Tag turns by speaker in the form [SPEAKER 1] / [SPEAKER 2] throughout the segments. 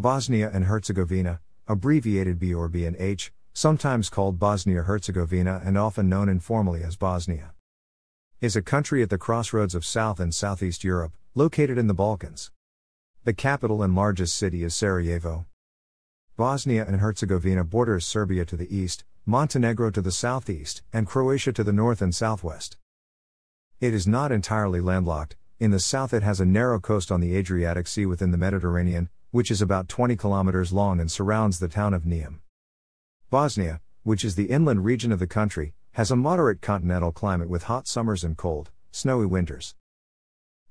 [SPEAKER 1] Bosnia and Herzegovina, abbreviated BRBNH, sometimes called Bosnia Herzegovina and often known informally as Bosnia, is a country at the crossroads of South and Southeast Europe, located in the Balkans. The capital and largest city is Sarajevo. Bosnia and Herzegovina borders Serbia to the east, Montenegro to the southeast, and Croatia to the north and southwest. It is not entirely landlocked, in the south, it has a narrow coast on the Adriatic Sea within the Mediterranean, which is about 20 kilometers long and surrounds the town of Niem. Bosnia, which is the inland region of the country, has a moderate continental climate with hot summers and cold, snowy winters.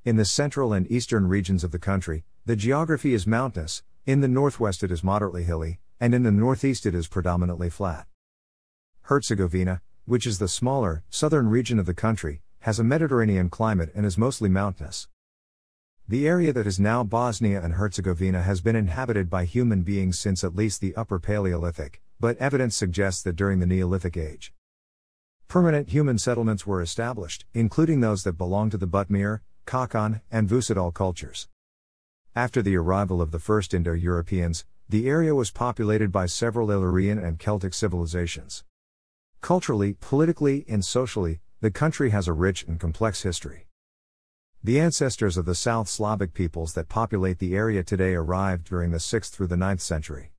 [SPEAKER 1] In the central and eastern regions of the country, the geography is mountainous, in the northwest it is moderately hilly, and in the northeast it is predominantly flat. Herzegovina, which is the smaller, southern region of the country, has a Mediterranean climate and is mostly mountainous. The area that is now Bosnia and Herzegovina has been inhabited by human beings since at least the Upper Paleolithic, but evidence suggests that during the Neolithic Age. Permanent human settlements were established, including those that belong to the Butmir, Kakan, and Vusadal cultures. After the arrival of the first Indo Europeans, the area was populated by several Illyrian and Celtic civilizations. Culturally, politically, and socially, the country has a rich and complex history. The ancestors of the South Slavic peoples that populate the area today arrived during the 6th through the 9th century.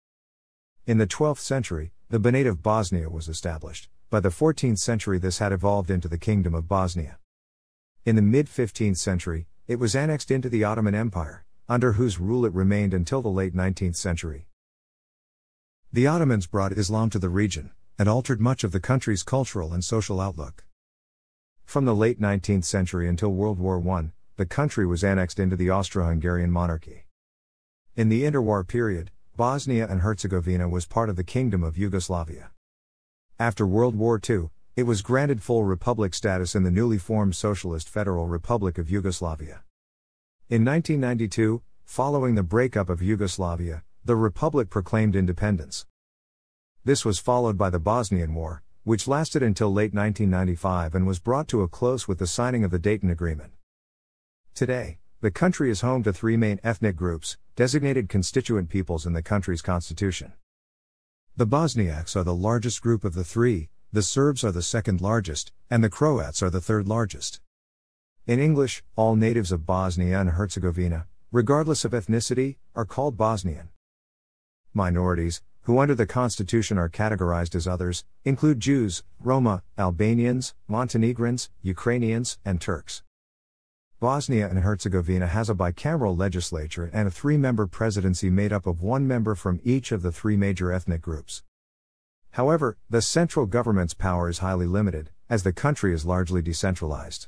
[SPEAKER 1] In the 12th century, the Banate of Bosnia was established. By the 14th century, this had evolved into the Kingdom of Bosnia. In the mid 15th century, it was annexed into the Ottoman Empire, under whose rule it remained until the late 19th century. The Ottomans brought Islam to the region and altered much of the country's cultural and social outlook. From the late 19th century until World War I, the country was annexed into the Austro Hungarian monarchy. In the interwar period, Bosnia and Herzegovina was part of the Kingdom of Yugoslavia. After World War II, it was granted full republic status in the newly formed Socialist Federal Republic of Yugoslavia. In 1992, following the breakup of Yugoslavia, the republic proclaimed independence. This was followed by the Bosnian War, which lasted until late 1995 and was brought to a close with the signing of the Dayton Agreement. Today, the country is home to three main ethnic groups, designated constituent peoples in the country's constitution. The Bosniaks are the largest group of the three, the Serbs are the second largest, and the Croats are the third largest. In English, all natives of Bosnia and Herzegovina, regardless of ethnicity, are called Bosnian. Minorities, who under the Constitution are categorized as others, include Jews, Roma, Albanians, Montenegrins, Ukrainians, and Turks. Bosnia and Herzegovina has a bicameral legislature and a three member presidency made up of one member from each of the three major ethnic groups. However, the central government's power is highly limited, as the country is largely decentralized.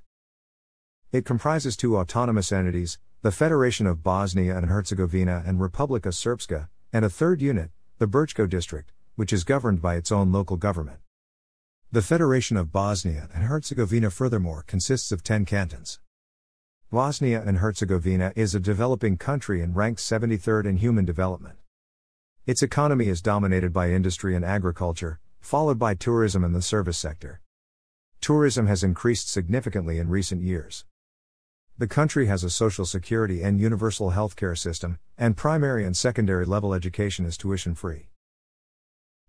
[SPEAKER 1] It comprises two autonomous entities, the Federation of Bosnia and Herzegovina and Republika Srpska, and a third unit, the Brčko district, which is governed by its own local government. The Federation of Bosnia and Herzegovina furthermore consists of 10 cantons. Bosnia and Herzegovina is a developing country and ranks 73rd in human development. Its economy is dominated by industry and agriculture, followed by tourism and the service sector. Tourism has increased significantly in recent years. The country has a social security and universal healthcare system, and primary and secondary level education is tuition free.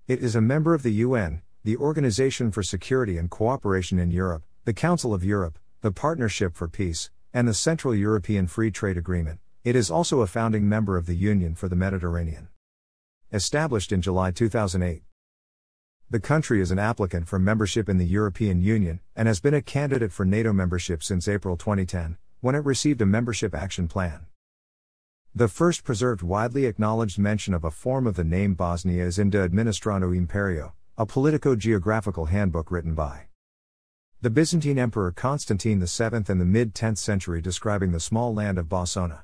[SPEAKER 1] It is a member of the UN, the Organization for Security and Cooperation in Europe, the Council of Europe, the Partnership for Peace, and the Central European Free Trade Agreement. It is also a founding member of the Union for the Mediterranean. Established in July 2008. The country is an applicant for membership in the European Union and has been a candidate for NATO membership since April 2010, when it received a membership action plan. The first preserved widely acknowledged mention of a form of the name Bosnia is in De Administrando Imperio, a politico geographical handbook written by the Byzantine Emperor Constantine VII in the mid 10th century describing the small land of Bosona,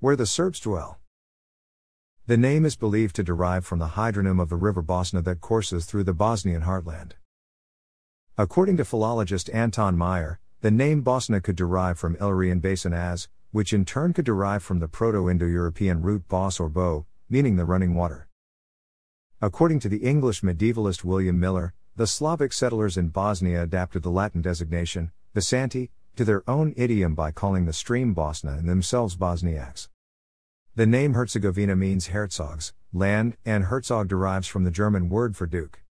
[SPEAKER 1] where the Serbs dwell. The name is believed to derive from the hydronym of the river Bosna that courses through the Bosnian heartland. According to philologist Anton Meyer, the name Bosna could derive from Illyrian basin as, which in turn could derive from the Proto Indo European root bos or bo, meaning the running water. According to the English medievalist William Miller, the Slavic settlers in Bosnia adapted the Latin designation, *Visanti* to their own idiom by calling the stream Bosna and themselves Bosniaks. The name Herzegovina means Herzogs, land, and Herzog derives from the German word for duke.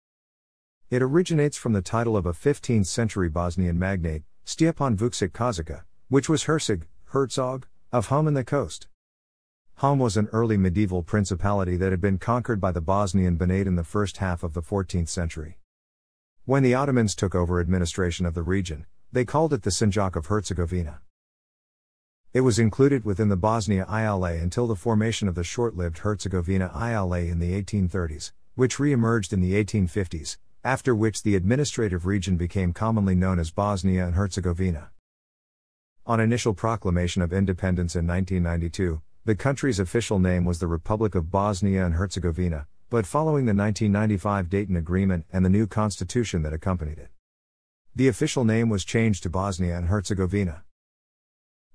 [SPEAKER 1] It originates from the title of a 15th century Bosnian magnate, Stepan Vuksic Kazaka, which was Herzog, Herzog, of Hum and the coast. Hum was an early medieval principality that had been conquered by the Bosnian Banate in the first half of the 14th century. When the Ottomans took over administration of the region, they called it the Sinjak of Herzegovina. It was included within the Bosnia ILA until the formation of the short lived Herzegovina ILA in the 1830s, which re emerged in the 1850s, after which the administrative region became commonly known as Bosnia and Herzegovina. On initial proclamation of independence in 1992, the country's official name was the Republic of Bosnia and Herzegovina, but following the 1995 Dayton Agreement and the new constitution that accompanied it, the official name was changed to Bosnia and Herzegovina.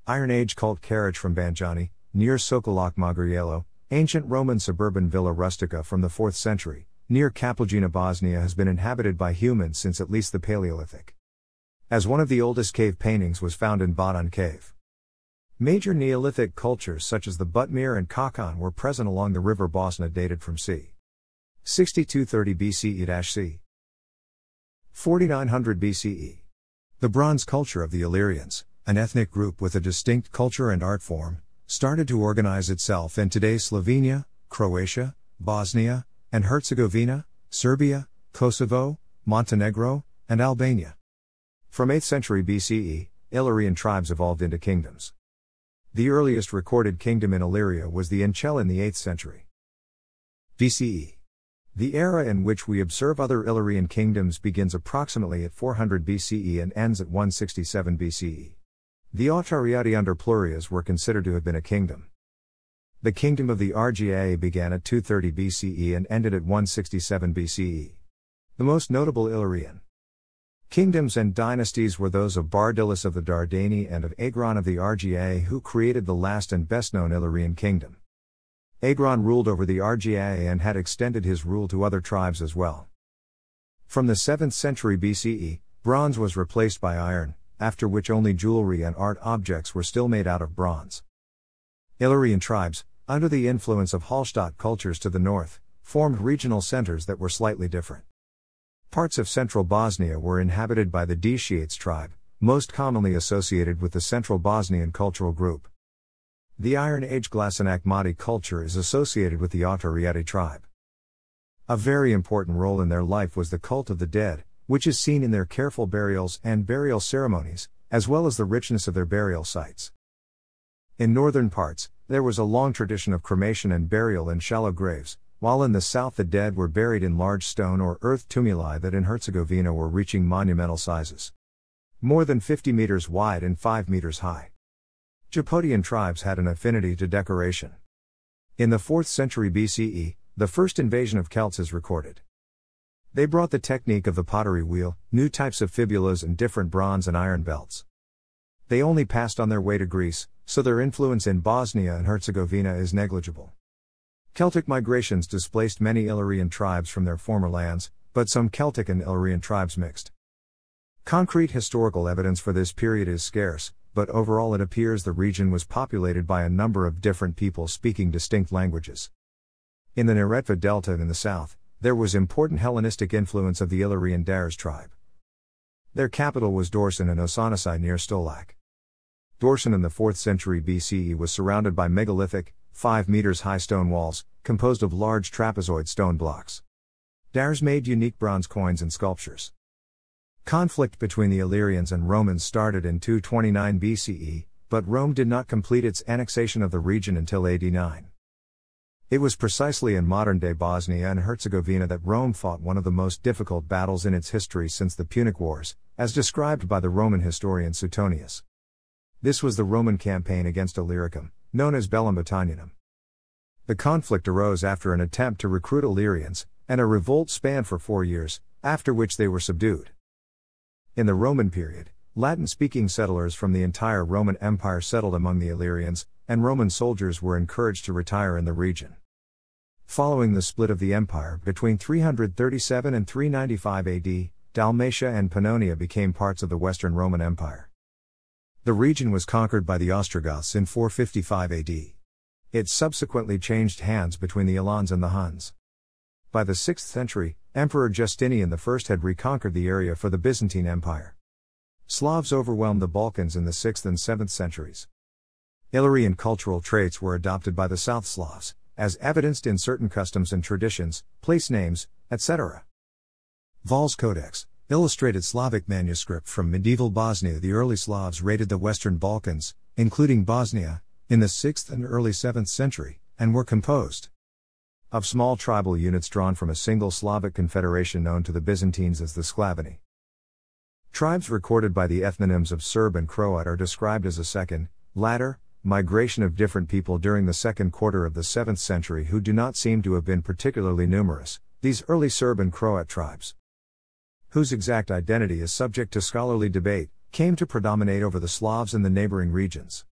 [SPEAKER 1] Iron Age cult carriage from Banjani, near Sokolok Magriello, ancient Roman suburban villa rustica from the 4th century, near Kapljina Bosnia has been inhabited by humans since at least the Paleolithic. As one of the oldest cave paintings was found in Badan Cave. Major Neolithic cultures such as the Butmir and Kakan were present along the river Bosna dated from c. 6230 BCE c. 4900 BCE. The Bronze culture of the Illyrians, an ethnic group with a distinct culture and art form, started to organize itself in today's Slovenia, Croatia, Bosnia, and Herzegovina, Serbia, Kosovo, Montenegro, and Albania. From 8th century BCE, Illyrian tribes evolved into kingdoms. The earliest recorded kingdom in Illyria was the Inchel in the 8th century. BCE. The era in which we observe other Illyrian kingdoms begins approximately at 400 BCE and ends at 167 BCE. The Autariati under Plurias were considered to have been a kingdom. The kingdom of the RGA began at 230 BCE and ended at 167 BCE. The most notable Illyrian kingdoms and dynasties were those of Bardillus of the Dardani and of Agron of the RGA, who created the last and best known Illyrian kingdom. Agron ruled over the RGA and had extended his rule to other tribes as well. From the 7th century BCE, bronze was replaced by iron, after which only jewelry and art objects were still made out of bronze. Illyrian tribes, under the influence of Hallstatt cultures to the north, formed regional centers that were slightly different. Parts of central Bosnia were inhabited by the Daciates tribe, most commonly associated with the central Bosnian cultural group. The Iron Age Glasenac culture is associated with the Autoriete tribe. A very important role in their life was the cult of the dead, which is seen in their careful burials and burial ceremonies, as well as the richness of their burial sites. In northern parts, there was a long tradition of cremation and burial in shallow graves, while in the south the dead were buried in large stone or earth tumuli that in Herzegovina were reaching monumental sizes. More than 50 meters wide and 5 meters high. Japodian tribes had an affinity to decoration. In the 4th century BCE, the first invasion of Celts is recorded. They brought the technique of the pottery wheel, new types of fibulas, and different bronze and iron belts. They only passed on their way to Greece, so their influence in Bosnia and Herzegovina is negligible. Celtic migrations displaced many Illyrian tribes from their former lands, but some Celtic and Illyrian tribes mixed. Concrete historical evidence for this period is scarce, but overall it appears the region was populated by a number of different people speaking distinct languages. In the Neretva Delta in the south, there was important Hellenistic influence of the Illyrian Dares tribe. Their capital was Dorsin and Osanasai near Stolac. Dorson in the 4th century BCE was surrounded by megalithic, 5 meters high stone walls, composed of large trapezoid stone blocks. Dares made unique bronze coins and sculptures. Conflict between the Illyrians and Romans started in 229 BCE, but Rome did not complete its annexation of the region until AD 9. It was precisely in modern day Bosnia and Herzegovina that Rome fought one of the most difficult battles in its history since the Punic Wars, as described by the Roman historian Suetonius. This was the Roman campaign against Illyricum, known as Bellum Britannianum. The conflict arose after an attempt to recruit Illyrians, and a revolt spanned for four years, after which they were subdued. In the Roman period, Latin speaking settlers from the entire Roman Empire settled among the Illyrians, and Roman soldiers were encouraged to retire in the region. Following the split of the empire between 337 and 395 AD, Dalmatia and Pannonia became parts of the Western Roman Empire. The region was conquered by the Ostrogoths in 455 AD. It subsequently changed hands between the Alans and the Huns. By the 6th century, Emperor Justinian I had reconquered the area for the Byzantine Empire. Slavs overwhelmed the Balkans in the 6th and 7th centuries. Illyrian cultural traits were adopted by the South Slavs, as evidenced in certain customs and traditions, place names, etc. Vols Codex, Illustrated Slavic manuscript from medieval Bosnia The early Slavs raided the Western Balkans, including Bosnia, in the 6th and early 7th century, and were composed of small tribal units drawn from a single Slavic confederation known to the Byzantines as the Sklavini. Tribes recorded by the ethnonyms of Serb and Croat are described as a second, latter, migration of different people during the second quarter of the 7th century who do not seem to have been particularly numerous, these early Serb and Croat tribes whose exact identity is subject to scholarly debate, came to predominate over the Slavs in the neighboring regions.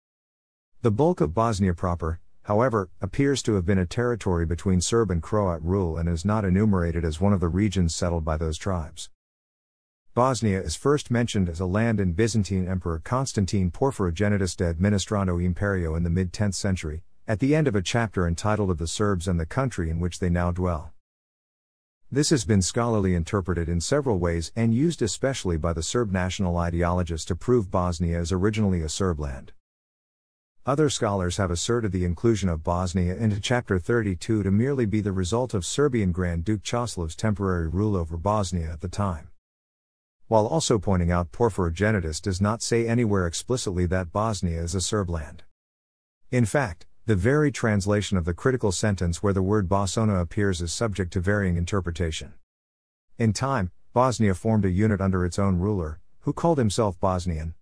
[SPEAKER 1] The bulk of Bosnia proper, however, appears to have been a territory between Serb and Croat rule and is not enumerated as one of the regions settled by those tribes. Bosnia is first mentioned as a land in Byzantine Emperor Constantine Porphyrogenitus de Administrando Imperio in the mid 10th century, at the end of a chapter entitled Of the Serbs and the Country in Which They Now Dwell. This has been scholarly interpreted in several ways and used especially by the Serb national ideologists to prove Bosnia is originally a Serb land. Other scholars have asserted the inclusion of Bosnia into Chapter 32 to merely be the result of Serbian Grand Duke Choslav's temporary rule over Bosnia at the time. While also pointing out Porphyrogenitus does not say anywhere explicitly that Bosnia is a Serb land. In fact, the very translation of the critical sentence where the word Bosona appears is subject to varying interpretation. In time, Bosnia formed a unit under its own ruler, who called himself Bosnian.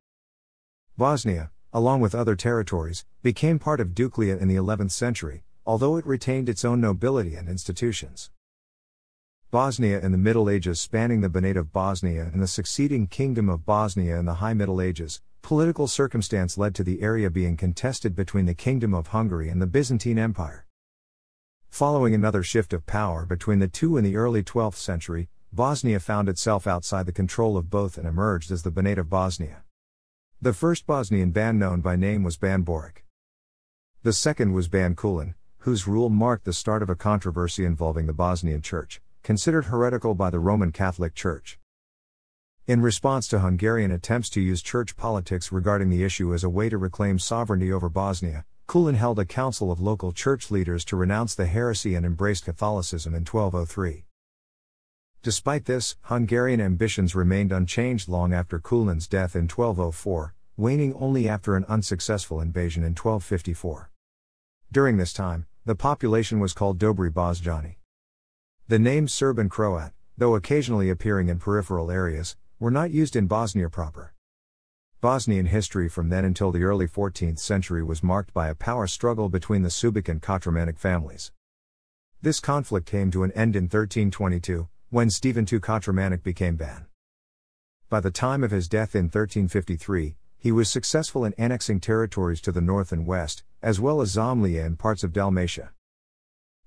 [SPEAKER 1] Bosnia, along with other territories, became part of Duklja in the 11th century, although it retained its own nobility and institutions. Bosnia in the Middle Ages, spanning the Banate of Bosnia and the succeeding Kingdom of Bosnia in the High Middle Ages, political circumstance led to the area being contested between the Kingdom of Hungary and the Byzantine Empire. Following another shift of power between the two in the early 12th century, Bosnia found itself outside the control of both and emerged as the Banat of Bosnia. The first Bosnian ban known by name was Ban Boric. The second was Ban Kulin, whose rule marked the start of a controversy involving the Bosnian Church, considered heretical by the Roman Catholic Church. In response to Hungarian attempts to use church politics regarding the issue as a way to reclaim sovereignty over Bosnia, Kulin held a council of local church leaders to renounce the heresy and embrace Catholicism in 1203. Despite this, Hungarian ambitions remained unchanged long after Kulin's death in 1204, waning only after an unsuccessful invasion in 1254. During this time, the population was called Dobri Bosjani. The names Serb and Croat, though occasionally appearing in peripheral areas, were not used in Bosnia proper. Bosnian history from then until the early 14th century was marked by a power struggle between the Subic and Kotromanic families. This conflict came to an end in 1322, when Stephen II Kotromanic became ban. By the time of his death in 1353, he was successful in annexing territories to the north and west, as well as Zamlia and parts of Dalmatia.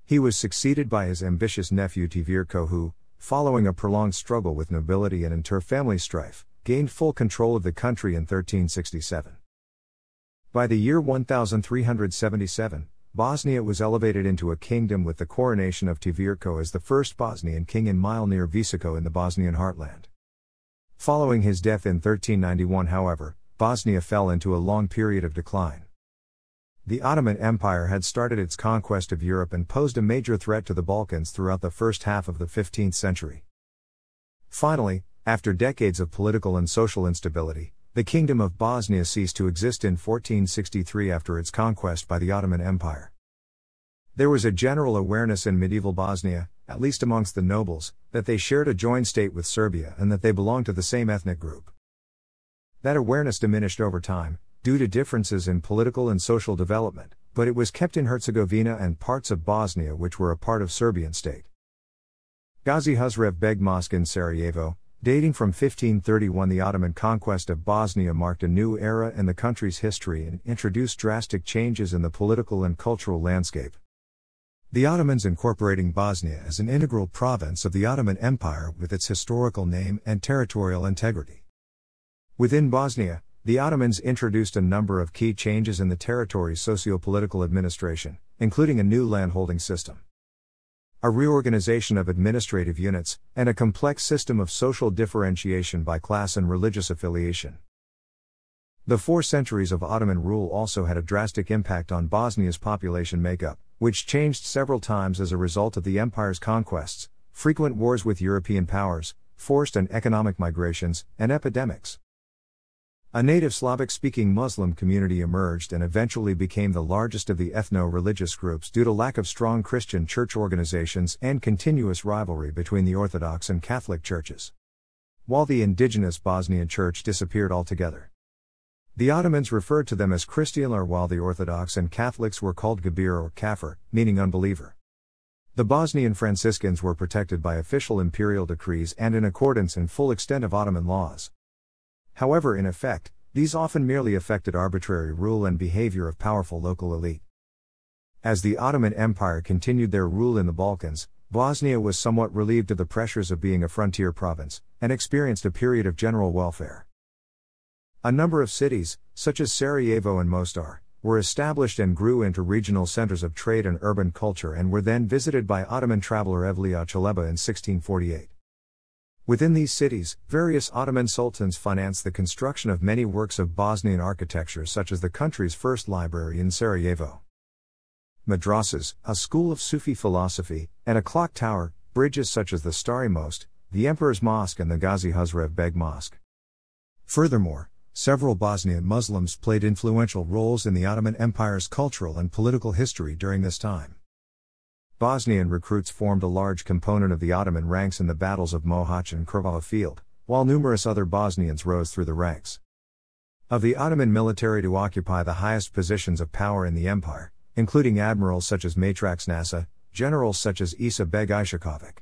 [SPEAKER 1] He was succeeded by his ambitious nephew Tivirko who, following a prolonged struggle with nobility and inter-family strife, gained full control of the country in 1367. By the year 1377, Bosnia was elevated into a kingdom with the coronation of Tivirko as the first Bosnian king in Mile near Visoko in the Bosnian heartland. Following his death in 1391, however, Bosnia fell into a long period of decline. The Ottoman Empire had started its conquest of Europe and posed a major threat to the Balkans throughout the first half of the 15th century. Finally, after decades of political and social instability, the Kingdom of Bosnia ceased to exist in 1463 after its conquest by the Ottoman Empire. There was a general awareness in medieval Bosnia, at least amongst the nobles, that they shared a joint state with Serbia and that they belonged to the same ethnic group. That awareness diminished over time, due to differences in political and social development, but it was kept in Herzegovina and parts of Bosnia which were a part of Serbian state. Ghazi Huzrev Beg Mosque in Sarajevo, dating from 1531 the Ottoman conquest of Bosnia marked a new era in the country's history and introduced drastic changes in the political and cultural landscape. The Ottomans incorporating Bosnia as an integral province of the Ottoman Empire with its historical name and territorial integrity. Within Bosnia, the Ottomans introduced a number of key changes in the territory's socio-political administration, including a new landholding system. A reorganization of administrative units, and a complex system of social differentiation by class and religious affiliation. The four centuries of Ottoman rule also had a drastic impact on Bosnia's population makeup, which changed several times as a result of the empire's conquests, frequent wars with European powers, forced and economic migrations, and epidemics. A native Slavic speaking Muslim community emerged and eventually became the largest of the ethno religious groups due to lack of strong Christian church organizations and continuous rivalry between the Orthodox and Catholic churches. While the indigenous Bosnian church disappeared altogether. The Ottomans referred to them as Christialar while the Orthodox and Catholics were called Gabir or Kafir, meaning unbeliever. The Bosnian Franciscans were protected by official imperial decrees and in accordance in full extent of Ottoman laws. However, in effect, these often merely affected arbitrary rule and behavior of powerful local elite. As the Ottoman Empire continued their rule in the Balkans, Bosnia was somewhat relieved of the pressures of being a frontier province, and experienced a period of general welfare. A number of cities, such as Sarajevo and Mostar, were established and grew into regional centers of trade and urban culture and were then visited by Ottoman traveler Evliya Çelebi in 1648. Within these cities, various Ottoman sultans financed the construction of many works of Bosnian architecture, such as the country's first library in Sarajevo. Madrasas, a school of Sufi philosophy, and a clock tower, bridges such as the Starry Most, the Emperor's Mosque, and the Ghazi Hazrev Beg Mosque. Furthermore, several Bosnian Muslims played influential roles in the Ottoman Empire's cultural and political history during this time. Bosnian recruits formed a large component of the Ottoman ranks in the battles of Mohacs and Krvava Field, while numerous other Bosnians rose through the ranks. Of the Ottoman military to occupy the highest positions of power in the empire, including admirals such as Matrax Nasa, generals such as Isa Beg Ishakovic.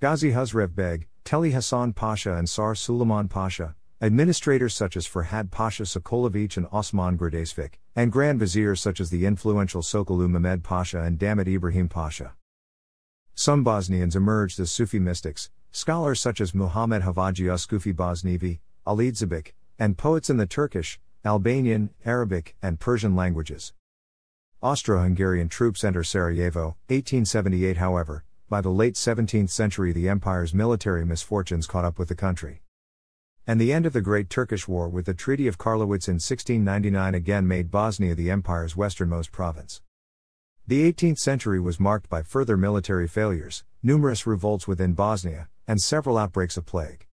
[SPEAKER 1] Ghazi Huzrev Beg, Teli Hassan Pasha and Sar Suleiman Pasha, Administrators such as Ferhad Pasha Sokolovich and Osman Gradesvik, and Grand Viziers such as the influential Sokolu Mehmed Pasha and Damit Ibrahim Pasha. Some Bosnians emerged as Sufi mystics, scholars such as Muhammad Havaji Uskufi Bosnevi, Alid Zabik, and poets in the Turkish, Albanian, Arabic, and Persian languages. Austro-Hungarian troops enter Sarajevo, 1878 however, by the late 17th century the empire's military misfortunes caught up with the country. And the end of the Great Turkish War with the Treaty of Karlowitz in 1699 again made Bosnia the empire's westernmost province. The 18th century was marked by further military failures, numerous revolts within Bosnia, and several outbreaks of plague.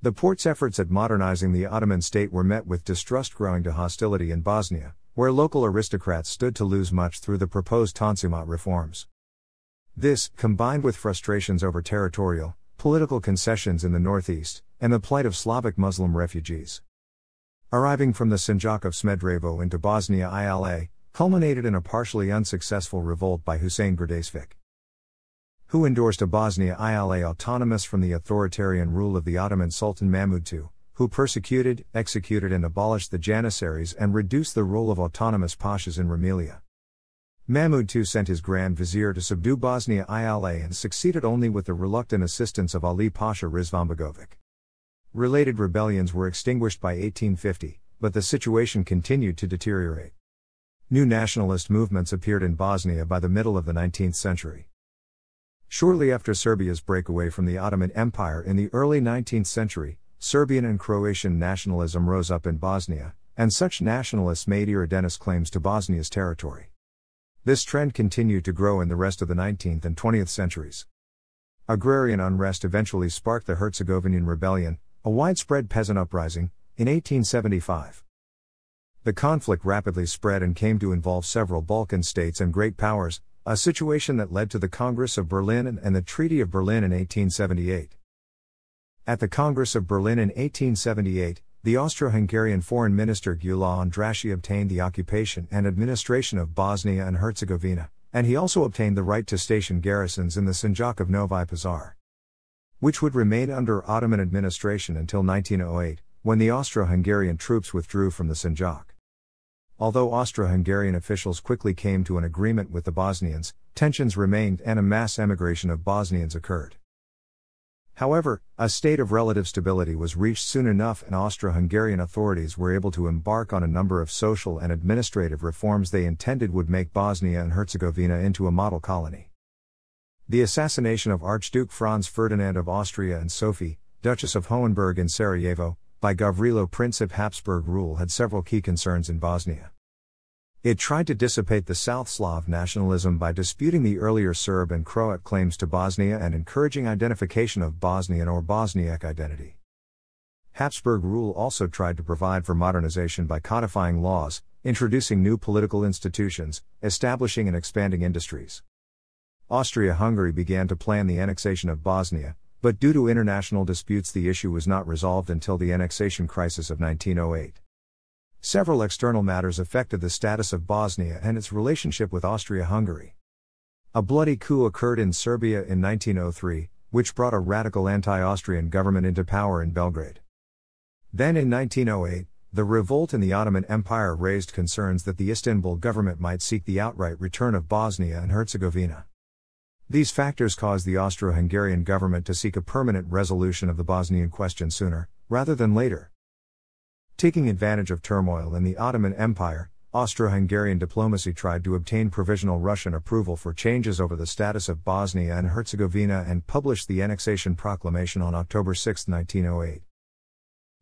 [SPEAKER 1] The porte's efforts at modernizing the Ottoman state were met with distrust growing to hostility in Bosnia, where local aristocrats stood to lose much through the proposed Tanzimat reforms. This, combined with frustrations over territorial, political concessions in the northeast, and the plight of Slavic Muslim refugees. Arriving from the Sinjak of Smedrevo into Bosnia ILA, culminated in a partially unsuccessful revolt by Hussein Gradasvic, who endorsed a Bosnia ILA autonomous from the authoritarian rule of the Ottoman Sultan Mahmud II, who persecuted, executed, and abolished the Janissaries and reduced the role of autonomous pashas in Rumelia. Mahmud II sent his Grand Vizier to subdue Bosnia ILA and succeeded only with the reluctant assistance of Ali Pasha Rizvanbegovic. Related rebellions were extinguished by 1850, but the situation continued to deteriorate. New nationalist movements appeared in Bosnia by the middle of the 19th century. Shortly after Serbia's breakaway from the Ottoman Empire in the early 19th century, Serbian and Croatian nationalism rose up in Bosnia, and such nationalists made Iridenis claims to Bosnia's territory. This trend continued to grow in the rest of the 19th and 20th centuries. Agrarian unrest eventually sparked the Herzegovinian Rebellion, a widespread peasant uprising, in 1875. The conflict rapidly spread and came to involve several Balkan states and great powers, a situation that led to the Congress of Berlin and the Treaty of Berlin in 1878. At the Congress of Berlin in 1878, the Austro Hungarian Foreign Minister Gyula Andrassy obtained the occupation and administration of Bosnia and Herzegovina, and he also obtained the right to station garrisons in the Sanjak of Novi Pazar which would remain under Ottoman administration until 1908, when the Austro Hungarian troops withdrew from the Sinjak. Although Austro Hungarian officials quickly came to an agreement with the Bosnians, tensions remained and a mass emigration of Bosnians occurred. However, a state of relative stability was reached soon enough, and Austro Hungarian authorities were able to embark on a number of social and administrative reforms they intended would make Bosnia and Herzegovina into a model colony. The assassination of Archduke Franz Ferdinand of Austria and Sophie, Duchess of Hohenberg in Sarajevo, by Gavrilo Princip Habsburg rule had several key concerns in Bosnia. It tried to dissipate the South Slav nationalism by disputing the earlier Serb and Croat claims to Bosnia and encouraging identification of Bosnian or Bosniak identity. Habsburg rule also tried to provide for modernization by codifying laws, introducing new political institutions, establishing and expanding industries. Austria Hungary began to plan the annexation of Bosnia, but due to international disputes, the issue was not resolved until the annexation crisis of 1908. Several external matters affected the status of Bosnia and its relationship with Austria Hungary. A bloody coup occurred in Serbia in 1903, which brought a radical anti Austrian government into power in Belgrade. Then in 1908, the revolt in the Ottoman Empire raised concerns that the Istanbul government might seek the outright return of Bosnia and Herzegovina. These factors caused the Austro Hungarian government to seek a permanent resolution of the Bosnian question sooner, rather than later. Taking advantage of turmoil in the Ottoman Empire, Austro Hungarian diplomacy tried to obtain provisional Russian approval for changes over the status of Bosnia and Herzegovina and published the Annexation Proclamation on October 6, 1908.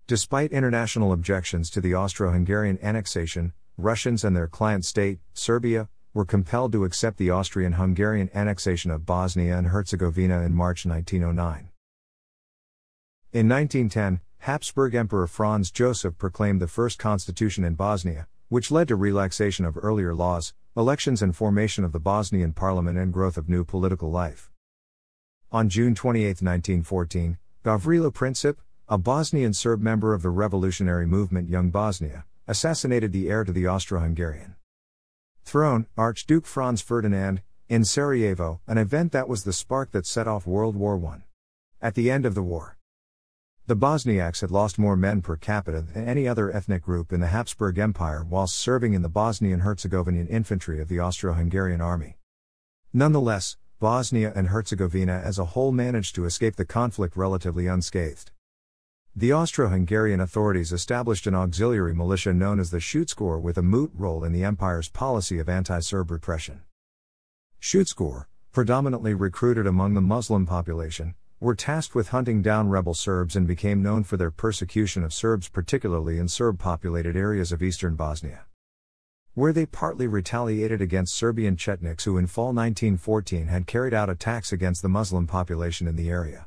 [SPEAKER 1] Despite international objections to the Austro Hungarian annexation, Russians and their client state, Serbia, were compelled to accept the Austrian Hungarian annexation of Bosnia and Herzegovina in March 1909. In 1910, Habsburg Emperor Franz Joseph proclaimed the first constitution in Bosnia, which led to relaxation of earlier laws, elections and formation of the Bosnian parliament and growth of new political life. On June 28, 1914, Gavrilo Princip, a Bosnian Serb member of the revolutionary movement Young Bosnia, assassinated the heir to the Austro Hungarian. Throne, Archduke Franz Ferdinand, in Sarajevo, an event that was the spark that set off World War I. At the end of the war, the Bosniaks had lost more men per capita than any other ethnic group in the Habsburg Empire whilst serving in the Bosnian Herzegovinian infantry of the Austro Hungarian army. Nonetheless, Bosnia and Herzegovina as a whole managed to escape the conflict relatively unscathed. The Austro-Hungarian authorities established an auxiliary militia known as the Schutzkor with a moot role in the empire's policy of anti-Serb repression. Schutzkor, predominantly recruited among the Muslim population, were tasked with hunting down rebel Serbs and became known for their persecution of Serbs, particularly in Serb populated areas of eastern Bosnia. Where they partly retaliated against Serbian Chetniks who in fall 1914 had carried out attacks against the Muslim population in the area.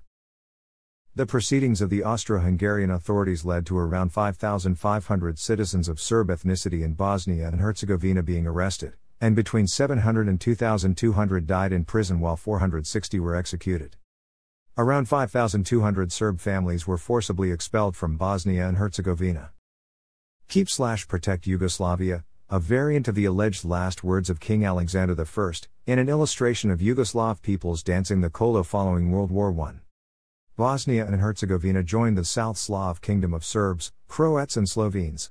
[SPEAKER 1] The proceedings of the Austro Hungarian authorities led to around 5,500 citizens of Serb ethnicity in Bosnia and Herzegovina being arrested, and between 700 and 2,200 died in prison while 460 were executed. Around 5,200 Serb families were forcibly expelled from Bosnia and Herzegovina. Keep slash protect Yugoslavia, a variant of the alleged last words of King Alexander I, in an illustration of Yugoslav peoples dancing the kolo following World War I. Bosnia and Herzegovina joined the South Slav Kingdom of Serbs, Croats, and Slovenes.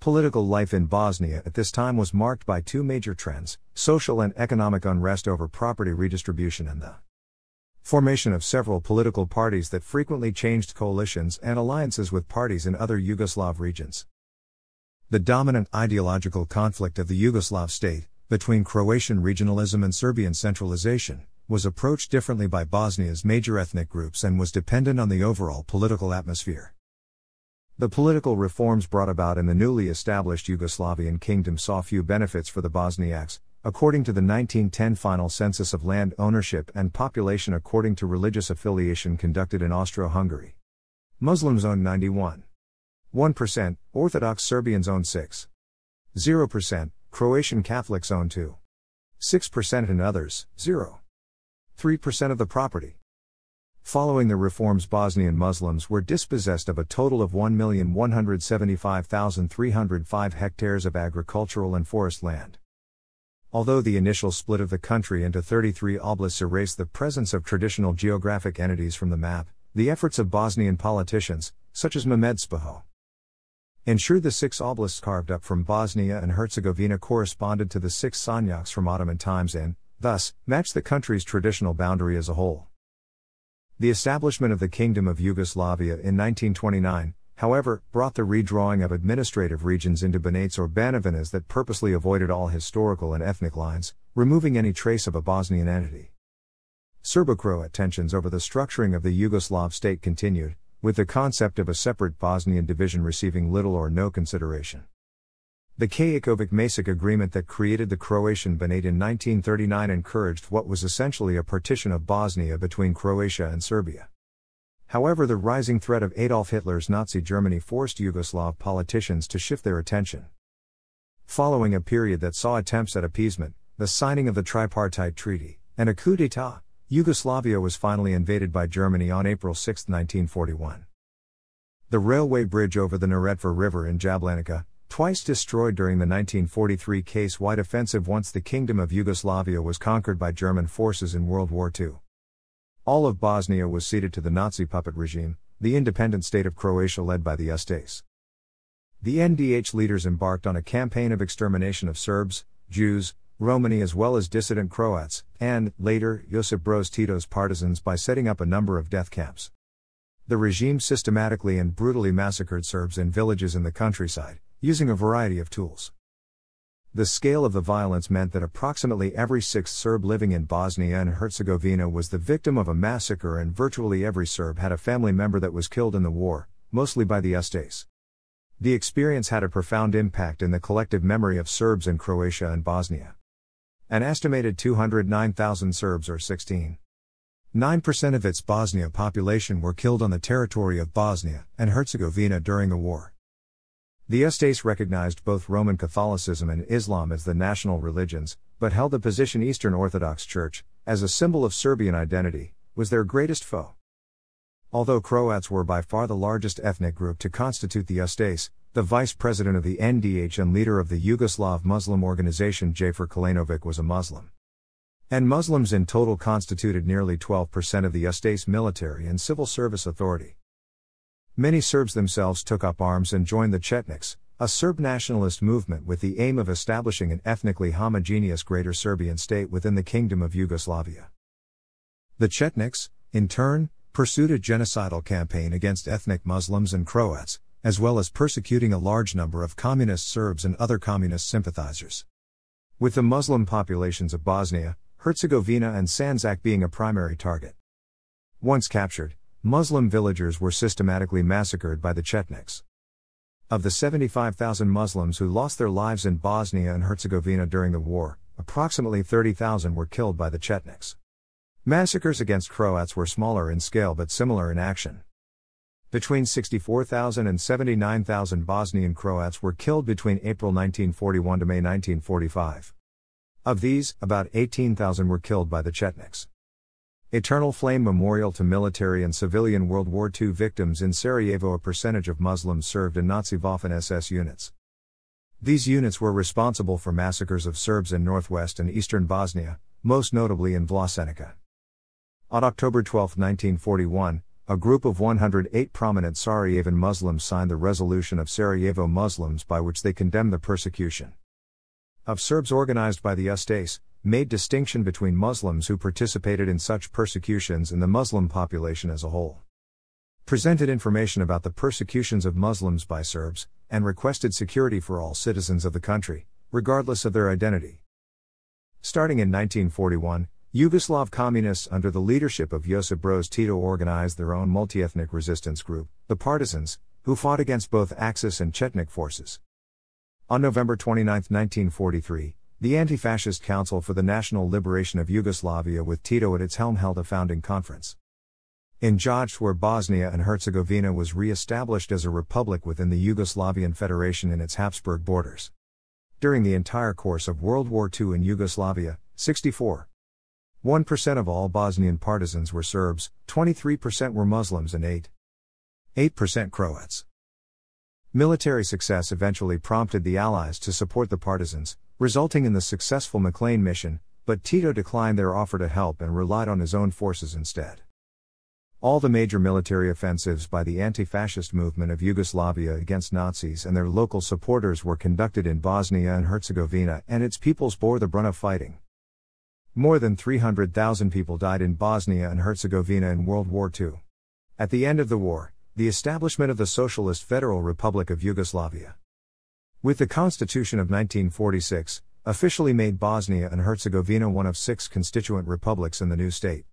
[SPEAKER 1] Political life in Bosnia at this time was marked by two major trends social and economic unrest over property redistribution and the formation of several political parties that frequently changed coalitions and alliances with parties in other Yugoslav regions. The dominant ideological conflict of the Yugoslav state, between Croatian regionalism and Serbian centralization, was approached differently by Bosnia's major ethnic groups and was dependent on the overall political atmosphere. The political reforms brought about in the newly established Yugoslavian kingdom saw few benefits for the Bosniaks, according to the 1910 final census of land ownership and population according to religious affiliation conducted in Austro Hungary. Muslims own 91. 1%, Orthodox Serbians own 6. 0%, Croatian Catholics own 2. 6% and others, 0. 3% of the property. Following the reforms, Bosnian Muslims were dispossessed of a total of 1,175,305 hectares of agricultural and forest land. Although the initial split of the country into 33 oblasts erased the presence of traditional geographic entities from the map, the efforts of Bosnian politicians, such as Mehmed Spaho, ensured the six oblasts carved up from Bosnia and Herzegovina corresponded to the six sanyaks from Ottoman times and, thus, match the country's traditional boundary as a whole. The establishment of the Kingdom of Yugoslavia in 1929, however, brought the redrawing of administrative regions into Banats or Banovinas that purposely avoided all historical and ethnic lines, removing any trace of a Bosnian entity. Serbo-Croat tensions over the structuring of the Yugoslav state continued, with the concept of a separate Bosnian division receiving little or no consideration. The Kajakovic Masic agreement that created the Croatian Banate in 1939 encouraged what was essentially a partition of Bosnia between Croatia and Serbia. However, the rising threat of Adolf Hitler's Nazi Germany forced Yugoslav politicians to shift their attention. Following a period that saw attempts at appeasement, the signing of the Tripartite Treaty, and a coup d'etat, Yugoslavia was finally invaded by Germany on April 6, 1941. The railway bridge over the Neretva River in Jablanica, twice destroyed during the 1943 case wide offensive once the Kingdom of Yugoslavia was conquered by German forces in World War II. All of Bosnia was ceded to the Nazi puppet regime, the independent state of Croatia led by the Ustase. The NDH leaders embarked on a campaign of extermination of Serbs, Jews, Romani as well as dissident Croats, and, later, Josip Broz Tito's partisans by setting up a number of death camps. The regime systematically and brutally massacred Serbs in villages in the countryside, using a variety of tools. The scale of the violence meant that approximately every sixth Serb living in Bosnia and Herzegovina was the victim of a massacre, and virtually every Serb had a family member that was killed in the war, mostly by the Estes. The experience had a profound impact in the collective memory of Serbs in Croatia and Bosnia. An estimated 209,000 Serbs, or 16.9% of its Bosnia population, were killed on the territory of Bosnia and Herzegovina during the war. The Estates recognized both Roman Catholicism and Islam as the national religions, but held the position Eastern Orthodox Church, as a symbol of Serbian identity, was their greatest foe. Although Croats were by far the largest ethnic group to constitute the Ustase, the vice president of the NDH and leader of the Yugoslav Muslim organization Jafer Kalinovic was a Muslim. And Muslims in total constituted nearly 12% of the Ustase military and civil service authority. Many Serbs themselves took up arms and joined the Chetniks, a Serb nationalist movement with the aim of establishing an ethnically homogeneous Greater Serbian state within the Kingdom of Yugoslavia. The Chetniks, in turn, pursued a genocidal campaign against ethnic Muslims and Croats, as well as persecuting a large number of communist Serbs and other communist sympathizers. With the Muslim populations of Bosnia, Herzegovina, and Sanzak being a primary target. Once captured, Muslim villagers were systematically massacred by the Chetniks. Of the 75,000 Muslims who lost their lives in Bosnia and Herzegovina during the war, approximately 30,000 were killed by the Chetniks. Massacres against Croats were smaller in scale but similar in action. Between 64,000 and 79,000 Bosnian Croats were killed between April 1941 to May 1945. Of these, about 18,000 were killed by the Chetniks. Eternal Flame Memorial to military and civilian World War II victims in Sarajevo. A percentage of Muslims served in Nazi Waffen SS units. These units were responsible for massacres of Serbs in northwest and eastern Bosnia, most notably in Vlasenica. On October 12, 1941, a group of 108 prominent Sarajevan Muslims signed the resolution of Sarajevo Muslims by which they condemned the persecution of Serbs organized by the Ustase, made distinction between Muslims who participated in such persecutions and the Muslim population as a whole. Presented information about the persecutions of Muslims by Serbs, and requested security for all citizens of the country, regardless of their identity. Starting in 1941, Yugoslav communists under the leadership of Josip Broz Tito organized their own multi-ethnic resistance group, the Partisans, who fought against both Axis and Chetnik forces. On November 29, 1943, the Anti Fascist Council for the National Liberation of Yugoslavia with Tito at its helm held a founding conference. In Jaj, where Bosnia and Herzegovina was re established as a republic within the Yugoslavian Federation in its Habsburg borders. During the entire course of World War II in Yugoslavia, 64. 1% of all Bosnian partisans were Serbs, 23% were Muslims, and 8. 8% Croats. Military success eventually prompted the Allies to support the partisans, resulting in the successful McLean mission, but Tito declined their offer to help and relied on his own forces instead. All the major military offensives by the anti fascist movement of Yugoslavia against Nazis and their local supporters were conducted in Bosnia and Herzegovina, and its peoples bore the brunt of fighting. More than 300,000 people died in Bosnia and Herzegovina in World War II. At the end of the war, the establishment of the Socialist Federal Republic of Yugoslavia with the Constitution of 1946, officially made Bosnia and Herzegovina one of six constituent republics in the new state.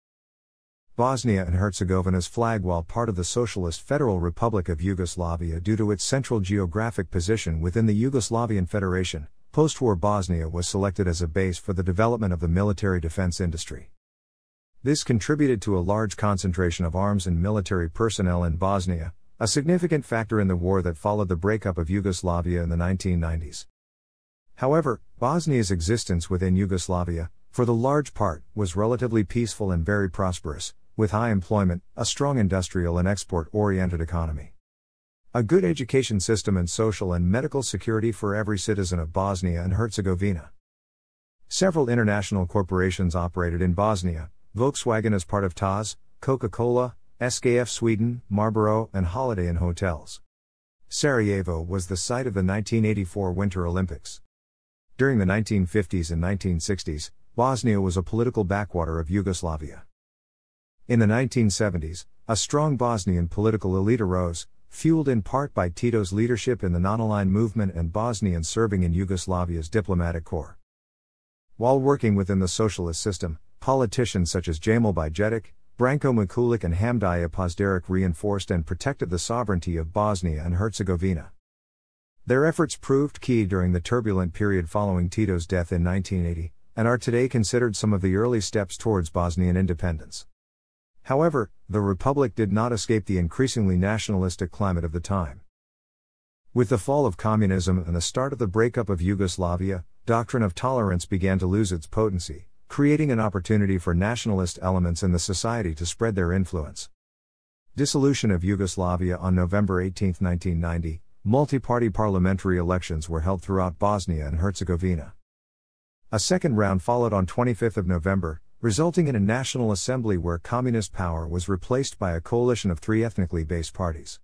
[SPEAKER 1] Bosnia and Herzegovina's flag, while part of the Socialist Federal Republic of Yugoslavia due to its central geographic position within the Yugoslavian Federation, post war Bosnia was selected as a base for the development of the military defense industry. This contributed to a large concentration of arms and military personnel in Bosnia, a significant factor in the war that followed the breakup of Yugoslavia in the 1990s. However, Bosnia's existence within Yugoslavia, for the large part, was relatively peaceful and very prosperous, with high employment, a strong industrial and export oriented economy. A good education system and social and medical security for every citizen of Bosnia and Herzegovina. Several international corporations operated in Bosnia, Volkswagen as part of TAZ, Coca Cola, SKF Sweden, Marlboro, and Holiday Inn hotels. Sarajevo was the site of the 1984 Winter Olympics. During the 1950s and 1960s, Bosnia was a political backwater of Yugoslavia. In the 1970s, a strong Bosnian political elite arose, fueled in part by Tito's leadership in the non-aligned movement and Bosnians serving in Yugoslavia's diplomatic corps. While working within the socialist system, politicians such as Jamal Bijedic, Branko Mikulic and Hamdija Pozderic reinforced and protected the sovereignty of Bosnia and Herzegovina. Their efforts proved key during the turbulent period following Tito's death in 1980, and are today considered some of the early steps towards Bosnian independence. However, the Republic did not escape the increasingly nationalistic climate of the time. With the fall of communism and the start of the breakup of Yugoslavia, doctrine of tolerance began to lose its potency, creating an opportunity for nationalist elements in the society to spread their influence. Dissolution of Yugoslavia on November 18, 1990, multi party parliamentary elections were held throughout Bosnia and Herzegovina. A second round followed on 25 November, resulting in a national assembly where communist power was replaced by a coalition of three ethnically based parties.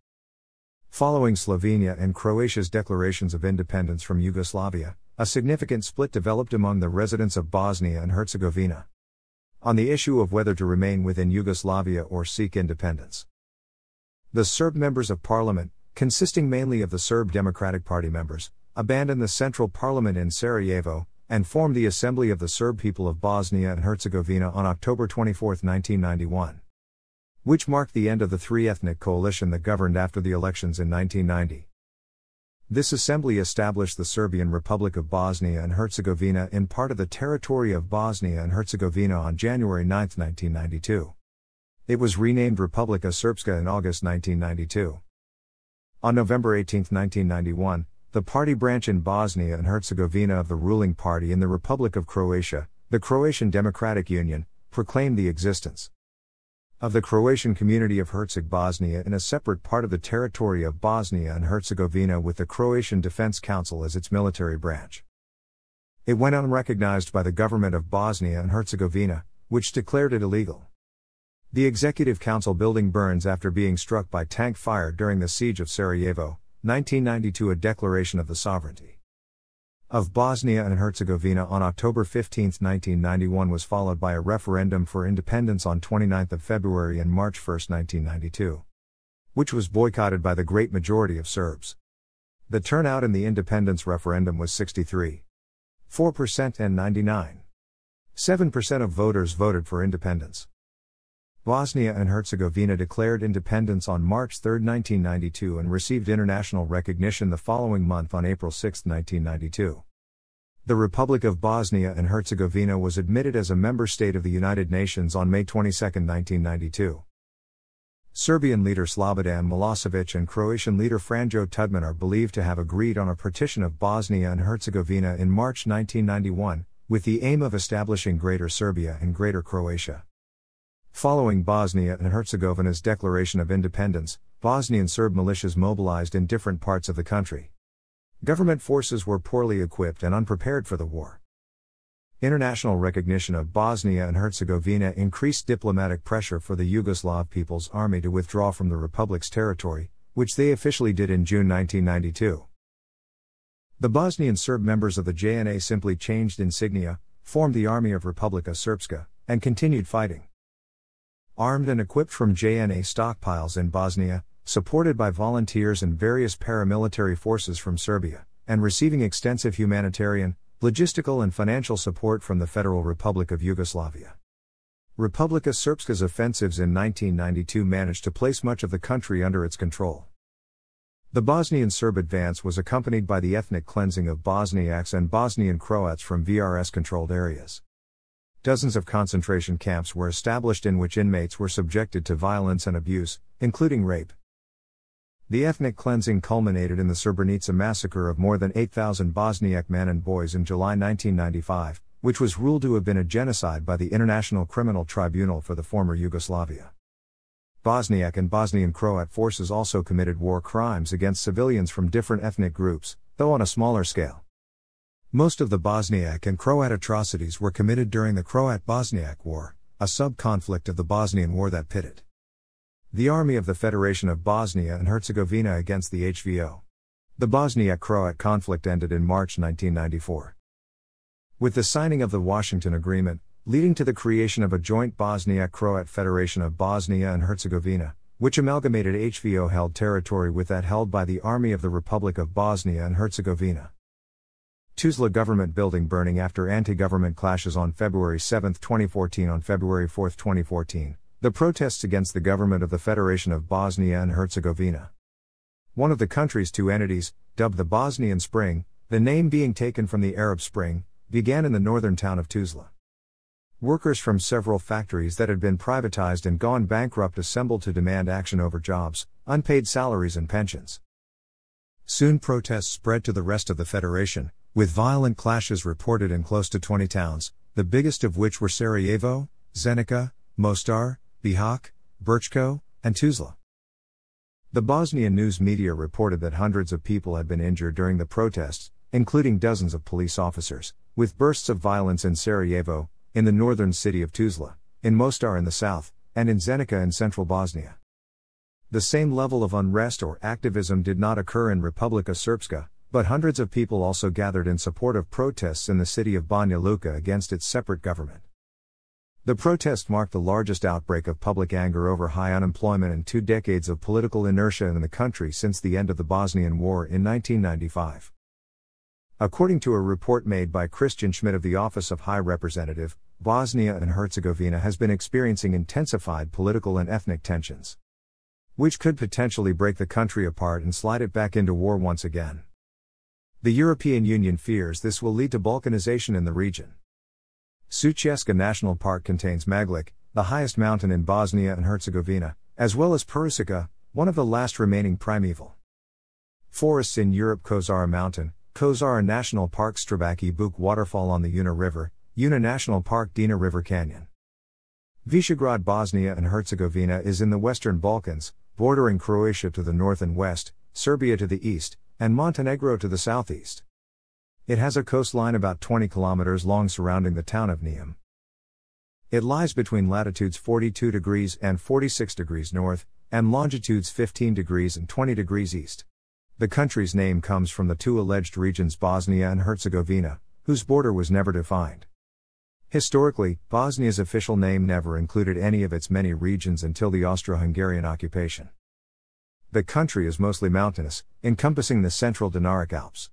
[SPEAKER 1] Following Slovenia and Croatia's declarations of independence from Yugoslavia, a significant split developed among the residents of Bosnia and Herzegovina on the issue of whether to remain within Yugoslavia or seek independence. The Serb members of parliament, consisting mainly of the Serb Democratic Party members, abandoned the central parliament in Sarajevo and formed the Assembly of the Serb People of Bosnia and Herzegovina on October 24, 1991, which marked the end of the three ethnic coalition that governed after the elections in 1990. This assembly established the Serbian Republic of Bosnia and Herzegovina in part of the territory of Bosnia and Herzegovina on January 9, 1992. It was renamed Republika Srpska in August 1992. On November 18, 1991, the party branch in Bosnia and Herzegovina of the ruling party in the Republic of Croatia, the Croatian Democratic Union, proclaimed the existence of the Croatian community of Herzegovina Bosnia in a separate part of the territory of Bosnia and Herzegovina with the Croatian Defense Council as its military branch. It went unrecognized by the government of Bosnia and Herzegovina, which declared it illegal. The Executive Council building burns after being struck by tank fire during the siege of Sarajevo, 1992 a declaration of the sovereignty of Bosnia and Herzegovina on October 15, 1991 was followed by a referendum for independence on 29 February and March 1, 1992, which was boycotted by the great majority of Serbs. The turnout in the independence referendum was 63.4 percent and 997 percent of voters voted for independence. Bosnia and Herzegovina declared independence on March 3, 1992, and received international recognition the following month on April 6, 1992. The Republic of Bosnia and Herzegovina was admitted as a member state of the United Nations on May 22, 1992. Serbian leader Slobodan Milosevic and Croatian leader Franjo Tudman are believed to have agreed on a partition of Bosnia and Herzegovina in March 1991, with the aim of establishing Greater Serbia and Greater Croatia. Following Bosnia and Herzegovina's declaration of independence, Bosnian Serb militias mobilized in different parts of the country. Government forces were poorly equipped and unprepared for the war. International recognition of Bosnia and Herzegovina increased diplomatic pressure for the Yugoslav People's Army to withdraw from the Republic's territory, which they officially did in June 1992. The Bosnian Serb members of the JNA simply changed insignia, formed the Army of Republika Srpska, and continued fighting. Armed and equipped from JNA stockpiles in Bosnia, supported by volunteers and various paramilitary forces from Serbia, and receiving extensive humanitarian, logistical, and financial support from the Federal Republic of Yugoslavia. Republika Srpska's offensives in 1992 managed to place much of the country under its control. The Bosnian Serb advance was accompanied by the ethnic cleansing of Bosniaks and Bosnian Croats from VRS controlled areas. Dozens of concentration camps were established in which inmates were subjected to violence and abuse, including rape. The ethnic cleansing culminated in the Srebrenica massacre of more than 8,000 Bosniak men and boys in July 1995, which was ruled to have been a genocide by the International Criminal Tribunal for the former Yugoslavia. Bosniak and Bosnian Croat forces also committed war crimes against civilians from different ethnic groups, though on a smaller scale. Most of the Bosniak and Croat atrocities were committed during the Croat Bosniak War, a sub conflict of the Bosnian War that pitted the Army of the Federation of Bosnia and Herzegovina against the HVO. The Bosnia Croat conflict ended in March 1994. With the signing of the Washington Agreement, leading to the creation of a joint Bosnia Croat Federation of Bosnia and Herzegovina, which amalgamated HVO held territory with that held by the Army of the Republic of Bosnia and Herzegovina. Tuzla government building burning after anti government clashes on February 7, 2014. On February 4, 2014, the protests against the government of the Federation of Bosnia and Herzegovina. One of the country's two entities, dubbed the Bosnian Spring, the name being taken from the Arab Spring, began in the northern town of Tuzla. Workers from several factories that had been privatized and gone bankrupt assembled to demand action over jobs, unpaid salaries, and pensions. Soon protests spread to the rest of the Federation, with violent clashes reported in close to 20 towns, the biggest of which were Sarajevo, Zenica, Mostar, Bihak, Birchko, and Tuzla. The Bosnian news media reported that hundreds of people had been injured during the protests, including dozens of police officers, with bursts of violence in Sarajevo, in the northern city of Tuzla, in Mostar in the south, and in Zenica in central Bosnia. The same level of unrest or activism did not occur in Republika Srpska, but hundreds of people also gathered in support of protests in the city of Banja Luka against its separate government. The protest marked the largest outbreak of public anger over high unemployment and two decades of political inertia in the country since the end of the Bosnian War in 1995. According to a report made by Christian Schmidt of the Office of High Representative, Bosnia and Herzegovina has been experiencing intensified political and ethnic tensions, which could potentially break the country apart and slide it back into war once again. The European Union fears this will lead to balkanization in the region. Sucheska National Park contains Maglik, the highest mountain in Bosnia and Herzegovina, as well as Perusica, one of the last remaining primeval. Forests in Europe Kozara Mountain, Kozara National Park Strabaki Buk Waterfall on the Una River, Una National Park Dina River Canyon. Visegrad Bosnia and Herzegovina is in the Western Balkans, bordering Croatia to the north and west, Serbia to the east, and Montenegro to the southeast. It has a coastline about 20 kilometers long surrounding the town of Neum. It lies between latitudes 42 degrees and 46 degrees north, and longitudes 15 degrees and 20 degrees east. The country's name comes from the two alleged regions Bosnia and Herzegovina, whose border was never defined. Historically, Bosnia's official name never included any of its many regions until the Austro Hungarian occupation. The country is mostly mountainous, encompassing the central Dinaric Alps.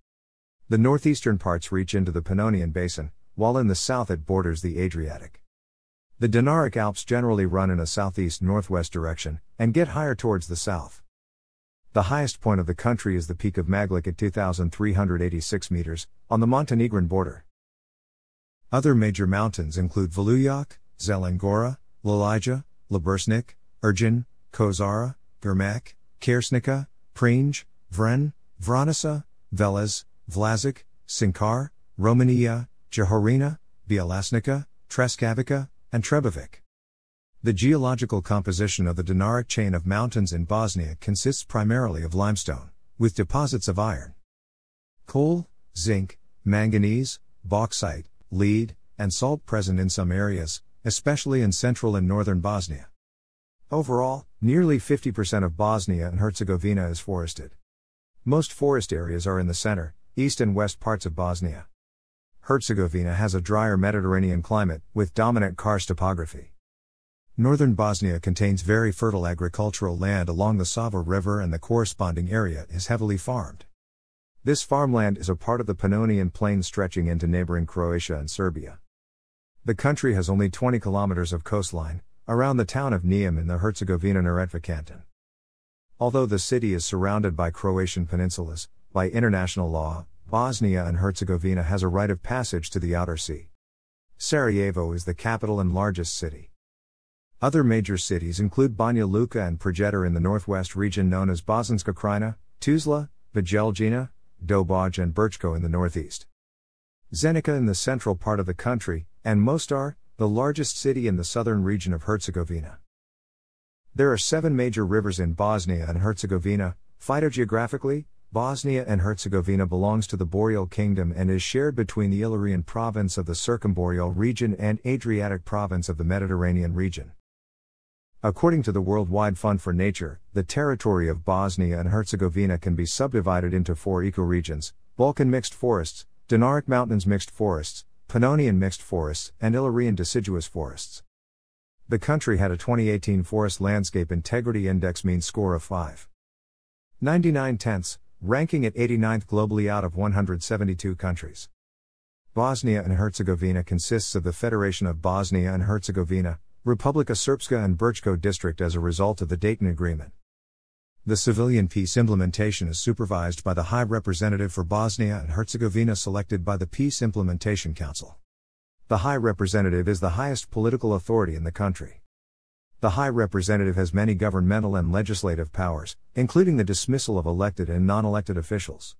[SPEAKER 1] The northeastern parts reach into the Pannonian Basin, while in the south it borders the Adriatic. The Dinaric Alps generally run in a southeast northwest direction and get higher towards the south. The highest point of the country is the peak of Maglik at 2,386 meters, on the Montenegrin border. Other major mountains include Voluyak, Zelengora, Lalija, Labursnik, Ergin, Kozara, Germak, Kersnica, Prinj, Vren, Vranica, Velez, Vlasic, Sinkar, Romania, Jahorina, Bielasnica, Treskavica, and Trebovic. The geological composition of the Dinaric chain of mountains in Bosnia consists primarily of limestone, with deposits of iron, coal, zinc, manganese, bauxite, lead, and salt present in some areas, especially in central and northern Bosnia. Overall, nearly 50% of Bosnia and Herzegovina is forested. Most forest areas are in the center, east and west parts of Bosnia. Herzegovina has a drier Mediterranean climate, with dominant karst topography. Northern Bosnia contains very fertile agricultural land along the Sava River, and the corresponding area is heavily farmed. This farmland is a part of the Pannonian Plain stretching into neighboring Croatia and Serbia. The country has only 20 kilometers of coastline, around the town of Niem in the Herzegovina Neretva canton. Although the city is surrounded by Croatian peninsulas, by international law, Bosnia and Herzegovina has a right of passage to the Outer Sea. Sarajevo is the capital and largest city. Other major cities include Banja Luka and Projeter in the northwest region known as Bosanska Krajina, Tuzla, Vigeljina, Doboj and Birchko in the northeast. Zenica in the central part of the country, and Mostar, the largest city in the southern region of Herzegovina. There are seven major rivers in Bosnia and Herzegovina, phytogeographically, Bosnia and Herzegovina belongs to the Boreal Kingdom and is shared between the Illyrian province of the Circumboreal region and Adriatic province of the Mediterranean region. According to the Worldwide Fund for Nature, the territory of Bosnia and Herzegovina can be subdivided into four ecoregions Balkan mixed forests, Dinaric Mountains mixed forests, Pannonian mixed forests, and Illyrian deciduous forests. The country had a 2018 Forest Landscape Integrity Index mean score of five, ninety-nine tenths, ranking at 89th globally out of 172 countries. Bosnia and Herzegovina consists of the Federation of Bosnia and Herzegovina, Republika Srpska and Brčko district as a result of the Dayton Agreement. The civilian peace implementation is supervised by the High Representative for Bosnia and Herzegovina selected by the Peace Implementation Council. The High Representative is the highest political authority in the country. The High Representative has many governmental and legislative powers, including the dismissal of elected and non elected officials.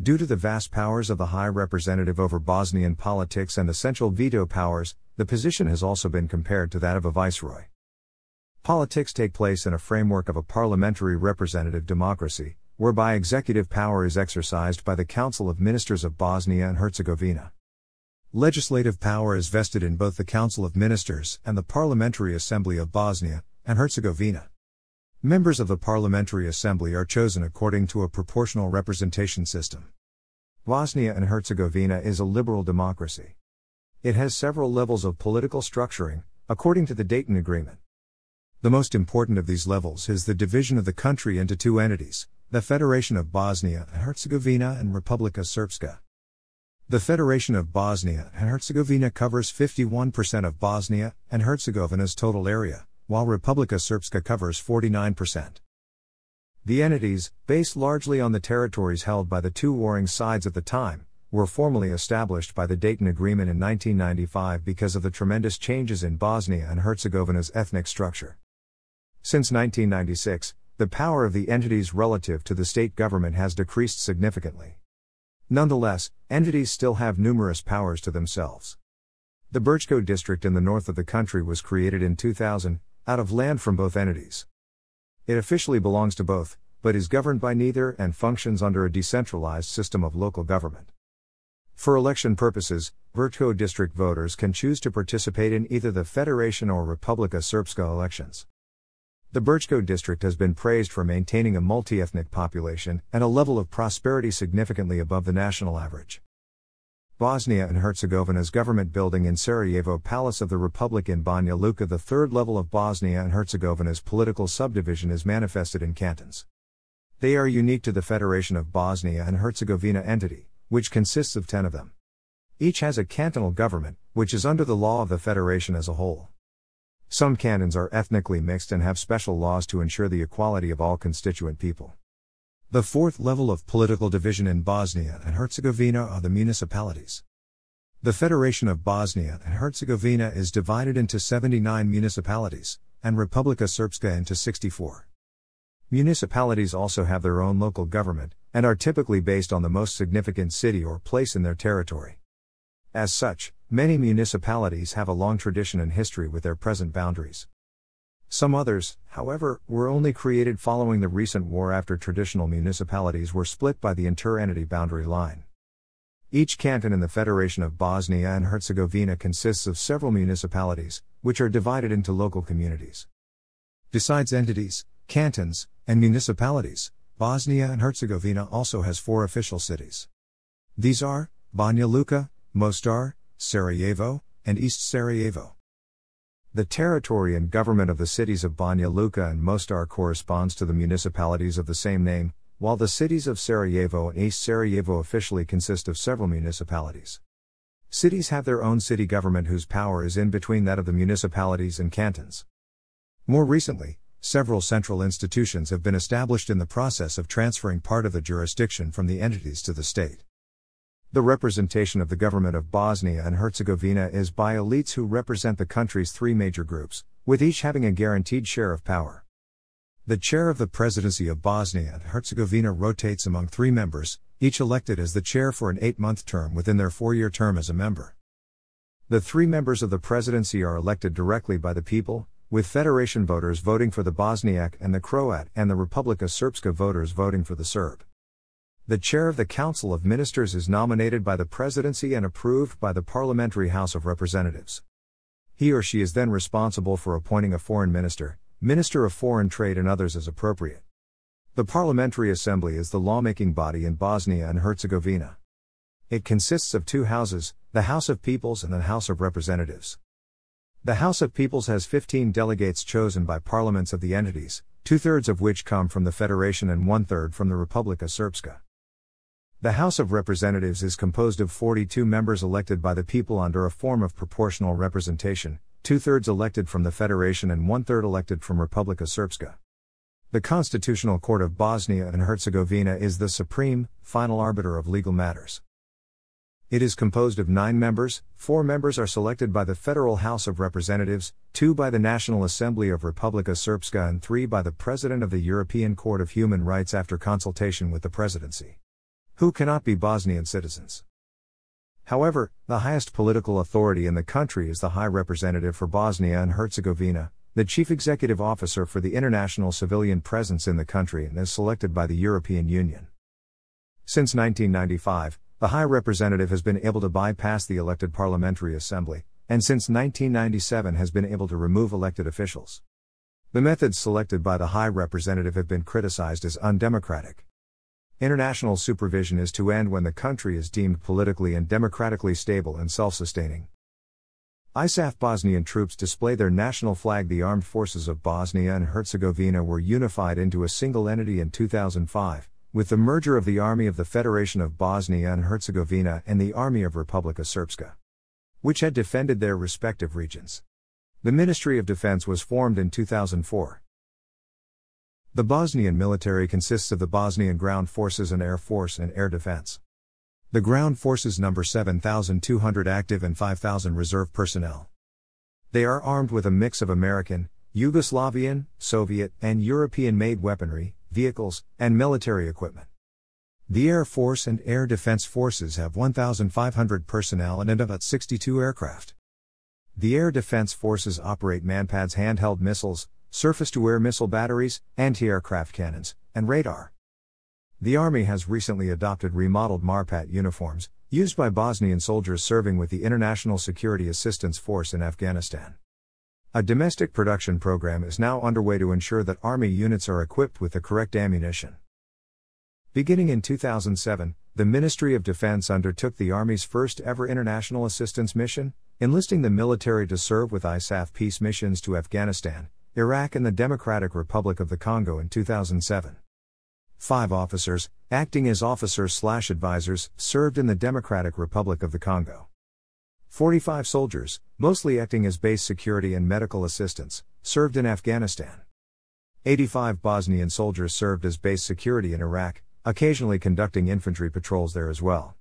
[SPEAKER 1] Due to the vast powers of the High Representative over Bosnian politics and essential veto powers, the position has also been compared to that of a viceroy. Politics take place in a framework of a parliamentary representative democracy, whereby executive power is exercised by the Council of Ministers of Bosnia and Herzegovina. Legislative power is vested in both the Council of Ministers and the Parliamentary Assembly of Bosnia and Herzegovina. Members of the Parliamentary Assembly are chosen according to a proportional representation system. Bosnia and Herzegovina is a liberal democracy. It has several levels of political structuring, according to the Dayton Agreement. The most important of these levels is the division of the country into two entities the Federation of Bosnia and Herzegovina and Republika Srpska. The Federation of Bosnia and Herzegovina covers 51% of Bosnia and Herzegovina's total area, while Republika Srpska covers 49%. The entities, based largely on the territories held by the two warring sides at the time, were formally established by the Dayton Agreement in 1995 because of the tremendous changes in Bosnia and Herzegovina's ethnic structure. Since 1996, the power of the entities relative to the state government has decreased significantly. Nonetheless, entities still have numerous powers to themselves. The Birchko district in the north of the country was created in 2000, out of land from both entities. It officially belongs to both, but is governed by neither and functions under a decentralized system of local government. For election purposes, Vertko district voters can choose to participate in either the Federation or Republika Srpska elections. The Birchko district has been praised for maintaining a multi ethnic population and a level of prosperity significantly above the national average. Bosnia and Herzegovina's government building in Sarajevo Palace of the Republic in Banja Luka. The third level of Bosnia and Herzegovina's political subdivision is manifested in cantons. They are unique to the Federation of Bosnia and Herzegovina entity, which consists of 10 of them. Each has a cantonal government, which is under the law of the Federation as a whole. Some cantons are ethnically mixed and have special laws to ensure the equality of all constituent people. The fourth level of political division in Bosnia and Herzegovina are the municipalities. The Federation of Bosnia and Herzegovina is divided into 79 municipalities, and Republika Srpska into 64. Municipalities also have their own local government, and are typically based on the most significant city or place in their territory. As such, many municipalities have a long tradition and history with their present boundaries. Some others, however, were only created following the recent war after traditional municipalities were split by the inter-entity boundary line. Each canton in the Federation of Bosnia and Herzegovina consists of several municipalities, which are divided into local communities. Besides entities, cantons, and municipalities, Bosnia and Herzegovina also has four official cities. These are Banja Luka, Mostar, Sarajevo, and East Sarajevo. The territory and government of the cities of Banja Luka and Mostar corresponds to the municipalities of the same name, while the cities of Sarajevo and East Sarajevo officially consist of several municipalities. Cities have their own city government whose power is in between that of the municipalities and cantons. More recently, several central institutions have been established in the process of transferring part of the jurisdiction from the entities to the state. The representation of the government of Bosnia and Herzegovina is by elites who represent the country's three major groups, with each having a guaranteed share of power. The chair of the presidency of Bosnia and Herzegovina rotates among three members, each elected as the chair for an eight month term within their four year term as a member. The three members of the presidency are elected directly by the people, with Federation voters voting for the Bosniak and the Croat and the Republika Srpska voters voting for the Serb. The chair of the Council of Ministers is nominated by the presidency and approved by the Parliamentary House of Representatives. He or she is then responsible for appointing a foreign minister, minister of foreign trade, and others as appropriate. The Parliamentary Assembly is the lawmaking body in Bosnia and Herzegovina. It consists of two houses, the House of Peoples and the House of Representatives. The House of Peoples has 15 delegates chosen by parliaments of the entities, two thirds of which come from the Federation and one third from the Republika Srpska. The House of Representatives is composed of 42 members elected by the people under a form of proportional representation, two thirds elected from the Federation and one third elected from Republika Srpska. The Constitutional Court of Bosnia and Herzegovina is the supreme, final arbiter of legal matters. It is composed of nine members, four members are selected by the Federal House of Representatives, two by the National Assembly of Republika Srpska, and three by the President of the European Court of Human Rights after consultation with the Presidency who cannot be Bosnian citizens. However, the highest political authority in the country is the High Representative for Bosnia and Herzegovina, the Chief Executive Officer for the International Civilian Presence in the country and is selected by the European Union. Since 1995, the High Representative has been able to bypass the elected Parliamentary Assembly, and since 1997 has been able to remove elected officials. The methods selected by the High Representative have been criticized as undemocratic. International supervision is to end when the country is deemed politically and democratically stable and self sustaining. ISAF Bosnian troops display their national flag. The armed forces of Bosnia and Herzegovina were unified into a single entity in 2005, with the merger of the Army of the Federation of Bosnia and Herzegovina and the Army of Republika Srpska, which had defended their respective regions. The Ministry of Defense was formed in 2004. The Bosnian military consists of the Bosnian Ground Forces and Air Force and Air Defense. The ground forces number 7,200 active and 5,000 reserve personnel. They are armed with a mix of American, Yugoslavian, Soviet, and European made weaponry, vehicles, and military equipment. The Air Force and Air Defense Forces have 1,500 personnel and about 62 aircraft. The Air Defense Forces operate manpads handheld missiles, surface to air missile batteries, anti aircraft cannons, and radar. The Army has recently adopted remodeled MARPAT uniforms, used by Bosnian soldiers serving with the International Security Assistance Force in Afghanistan. A domestic production program is now underway to ensure that Army units are equipped with the correct ammunition. Beginning in 2007, the Ministry of Defense undertook the Army's first ever international assistance mission, enlisting the military to serve with ISAF peace missions to Afghanistan, Iraq and the Democratic Republic of the Congo in 2007. Five officers, acting as officers slash advisors, served in the Democratic Republic of the Congo. 45 soldiers, mostly acting as base security and medical assistants, served in Afghanistan. 85 Bosnian soldiers served as base security in Iraq, occasionally conducting infantry patrols there as well.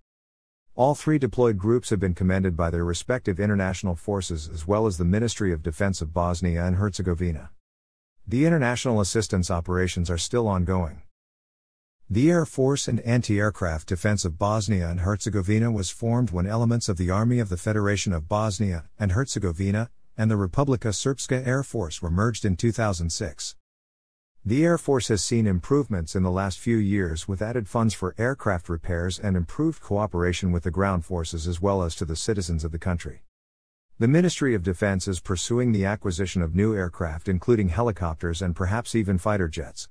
[SPEAKER 1] All three deployed groups have been commended by their respective international forces as well as the Ministry of Defense of Bosnia and Herzegovina. The international assistance operations are still ongoing. The Air Force and Anti Aircraft Defense of Bosnia and Herzegovina was formed when elements of the Army of the Federation of Bosnia and Herzegovina and the Republika Srpska Air Force were merged in 2006. The Air Force has seen improvements in the last few years with added funds for aircraft repairs and improved cooperation with the ground forces as well as to the citizens of the country. The Ministry of Defense is pursuing the acquisition of new aircraft, including helicopters and perhaps even fighter jets.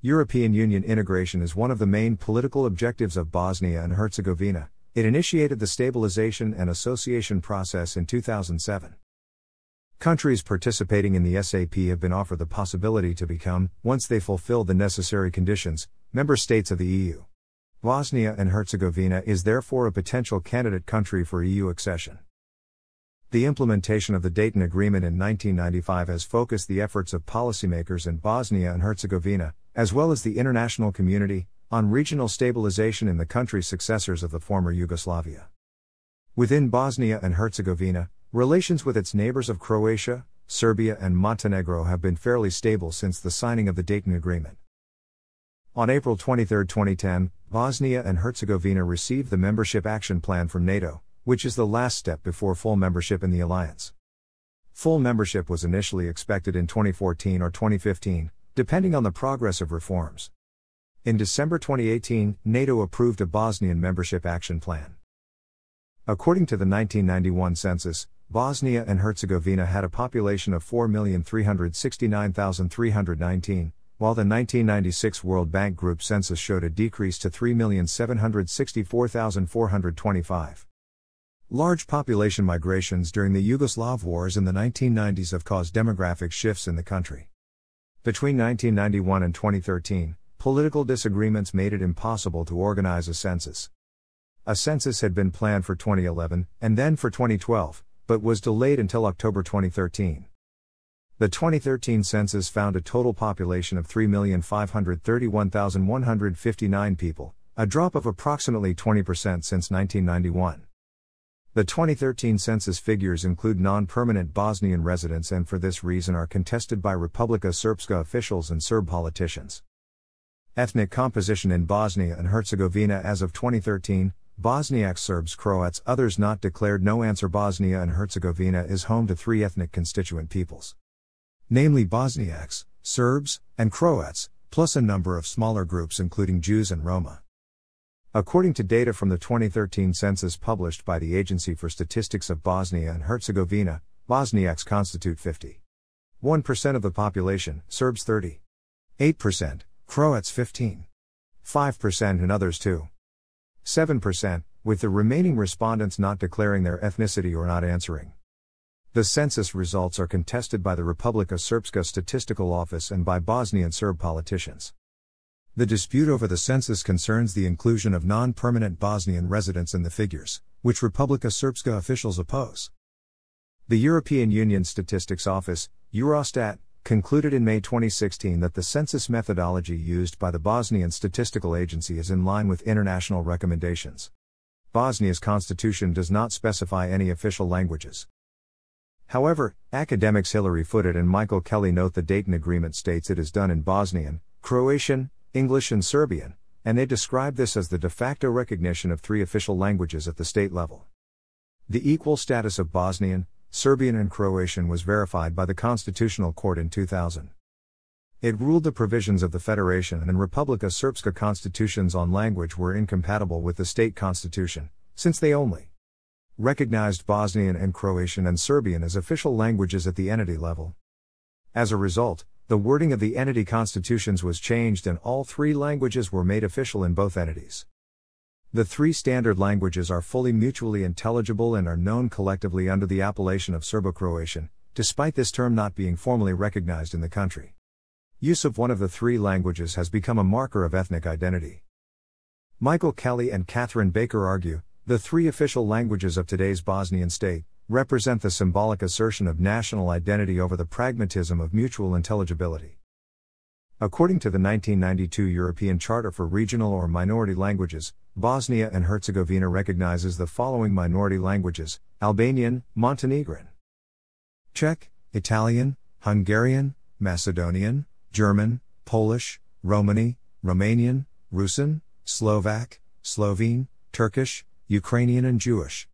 [SPEAKER 1] European Union integration is one of the main political objectives of Bosnia and Herzegovina. It initiated the stabilization and association process in 2007. Countries participating in the SAP have been offered the possibility to become, once they fulfill the necessary conditions, member states of the EU. Bosnia and Herzegovina is therefore a potential candidate country for EU accession. The implementation of the Dayton Agreement in 1995 has focused the efforts of policymakers in Bosnia and Herzegovina, as well as the international community, on regional stabilization in the country's successors of the former Yugoslavia. Within Bosnia and Herzegovina, Relations with its neighbors of Croatia, Serbia, and Montenegro have been fairly stable since the signing of the Dayton Agreement. On April 23, 2010, Bosnia and Herzegovina received the Membership Action Plan from NATO, which is the last step before full membership in the alliance. Full membership was initially expected in 2014 or 2015, depending on the progress of reforms. In December 2018, NATO approved a Bosnian Membership Action Plan. According to the 1991 census, Bosnia and Herzegovina had a population of 4,369,319, while the 1996 World Bank Group census showed a decrease to 3,764,425. Large population migrations during the Yugoslav wars in the 1990s have caused demographic shifts in the country. Between 1991 and 2013, political disagreements made it impossible to organize a census. A census had been planned for 2011 and then for 2012, but was delayed until October 2013. The 2013 census found a total population of 3,531,159 people, a drop of approximately 20% since 1991. The 2013 census figures include non permanent Bosnian residents and for this reason are contested by Republika Srpska officials and Serb politicians. Ethnic composition in Bosnia and Herzegovina as of 2013 Bosniak Serbs, Croats, others not declared no answer. Bosnia and Herzegovina is home to three ethnic constituent peoples namely Bosniaks, Serbs, and Croats, plus a number of smaller groups including Jews and Roma. According to data from the 2013 census published by the Agency for Statistics of Bosnia and Herzegovina, Bosniaks constitute 51% of the population, Serbs 30.8%, Croats 15.5% and others too. 7%, with the remaining respondents not declaring their ethnicity or not answering. The census results are contested by the Republika Srpska Statistical Office and by Bosnian Serb politicians. The dispute over the census concerns the inclusion of non permanent Bosnian residents in the figures, which Republika Srpska officials oppose. The European Union Statistics Office, Eurostat, concluded in May 2016 that the census methodology used by the Bosnian Statistical Agency is in line with international recommendations. Bosnia's constitution does not specify any official languages. However, academics Hilary Footed and Michael Kelly note the Dayton Agreement states it is done in Bosnian, Croatian, English, and Serbian, and they describe this as the de facto recognition of three official languages at the state level. The equal status of Bosnian, Serbian and Croatian was verified by the Constitutional Court in 2000. It ruled the provisions of the Federation and Republika Srpska constitutions on language were incompatible with the state constitution, since they only recognized Bosnian and Croatian and Serbian as official languages at the entity level. As a result, the wording of the entity constitutions was changed and all three languages were made official in both entities. The three standard languages are fully mutually intelligible and are known collectively under the appellation of Serbo Croatian, despite this term not being formally recognized in the country. Use of one of the three languages has become a marker of ethnic identity. Michael Kelly and Catherine Baker argue the three official languages of today's Bosnian state represent the symbolic assertion of national identity over the pragmatism of mutual intelligibility. According to the 1992 European Charter for Regional or Minority Languages, Bosnia and Herzegovina recognizes the following minority languages Albanian, Montenegrin, Czech, Italian, Hungarian, Macedonian, German, Polish, Romani, Romanian, Rusin, Slovak, Slovene, Turkish, Ukrainian, and Jewish.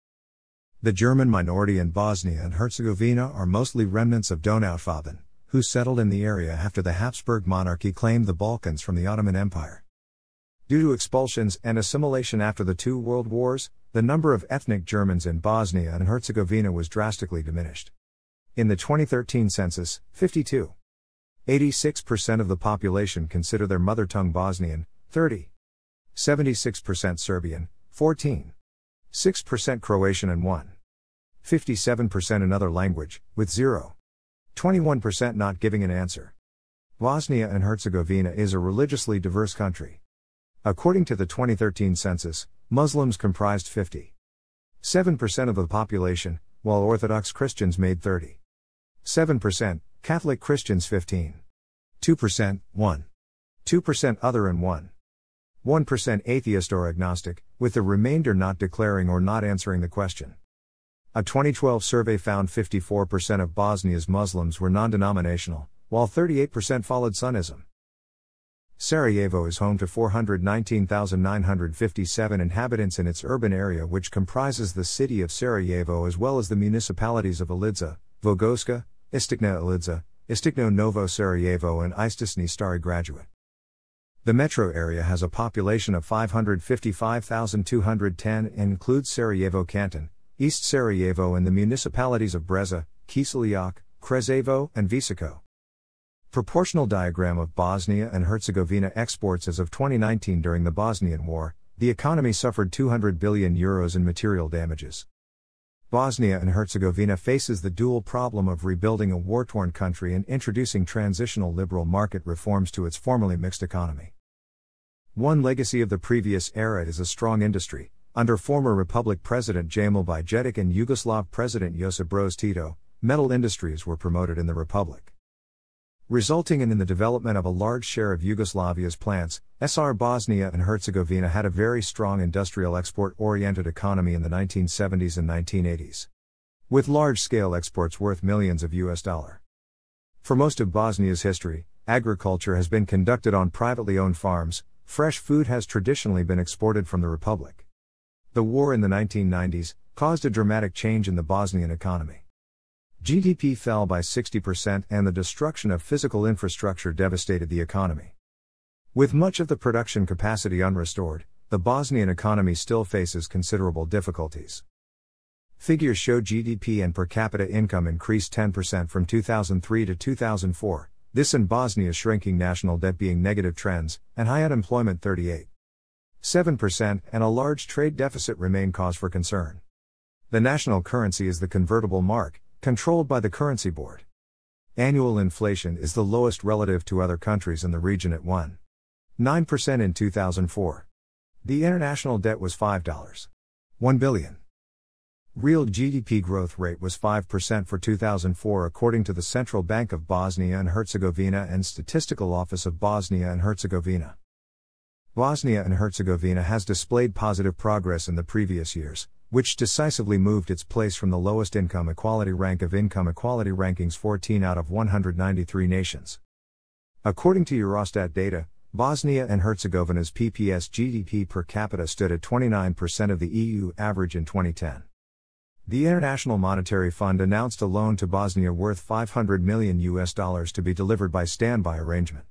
[SPEAKER 1] The German minority in Bosnia and Herzegovina are mostly remnants of Donaufaden who settled in the area after the Habsburg monarchy claimed the Balkans from the Ottoman Empire. Due to expulsions and assimilation after the two world wars, the number of ethnic Germans in Bosnia and Herzegovina was drastically diminished. In the 2013 census, 52. 86% of the population consider their mother tongue Bosnian, 30. 76% Serbian, 14. 6% Croatian and 1. 57% another language, with 0. 21% not giving an answer. Bosnia and Herzegovina is a religiously diverse country. According to the 2013 census, Muslims comprised 57 percent of the population, while Orthodox Christians made 7 percent Catholic Christians 15. 2%, 1. 2% other and 1. 1% atheist or agnostic, with the remainder not declaring or not answering the question. A 2012 survey found 54% of Bosnia's Muslims were non denominational, while 38% followed Sunnism. Sarajevo is home to 419,957 inhabitants in its urban area, which comprises the city of Sarajevo as well as the municipalities of Ilidza, Vogoska, Istikna Ilidza, Istikno Novo Sarajevo, and Istisni Stari Graduate. The metro area has a population of 555,210 and includes Sarajevo Canton, East Sarajevo and the municipalities of Breza, Kiseljak, Kresevo, and Visoko. Proportional diagram of Bosnia and Herzegovina exports as of 2019 during the Bosnian War, the economy suffered 200 billion euros in material damages. Bosnia and Herzegovina faces the dual problem of rebuilding a war torn country and introducing transitional liberal market reforms to its formerly mixed economy. One legacy of the previous era is a strong industry, under former Republic President Jamal Bijedic and Yugoslav President Josip Broz Tito, metal industries were promoted in the Republic. Resulting in, in the development of a large share of Yugoslavia's plants, SR Bosnia and Herzegovina had a very strong industrial export oriented economy in the 1970s and 1980s. With large scale exports worth millions of US dollar. For most of Bosnia's history, agriculture has been conducted on privately owned farms, fresh food has traditionally been exported from the Republic. The war in the 1990s caused a dramatic change in the Bosnian economy. GDP fell by 60% and the destruction of physical infrastructure devastated the economy. With much of the production capacity unrestored, the Bosnian economy still faces considerable difficulties. Figures show GDP and per capita income increased 10% from 2003 to 2004, this and Bosnia's shrinking national debt being negative trends, and high unemployment 38. 7%, and a large trade deficit remain cause for concern. The national currency is the convertible mark, controlled by the currency board. Annual inflation is the lowest relative to other countries in the region at 1.9% in 2004. The international debt was $5.1 billion. Real GDP growth rate was 5% for 2004 according to the Central Bank of Bosnia and Herzegovina and Statistical Office of Bosnia and Herzegovina. Bosnia and Herzegovina has displayed positive progress in the previous years, which decisively moved its place from the lowest income equality rank of income equality rankings 14 out of 193 nations. According to Eurostat data, Bosnia and Herzegovina's PPS GDP per capita stood at 29% of the EU average in 2010. The International Monetary Fund announced a loan to Bosnia worth 500 million US dollars to be delivered by standby arrangement.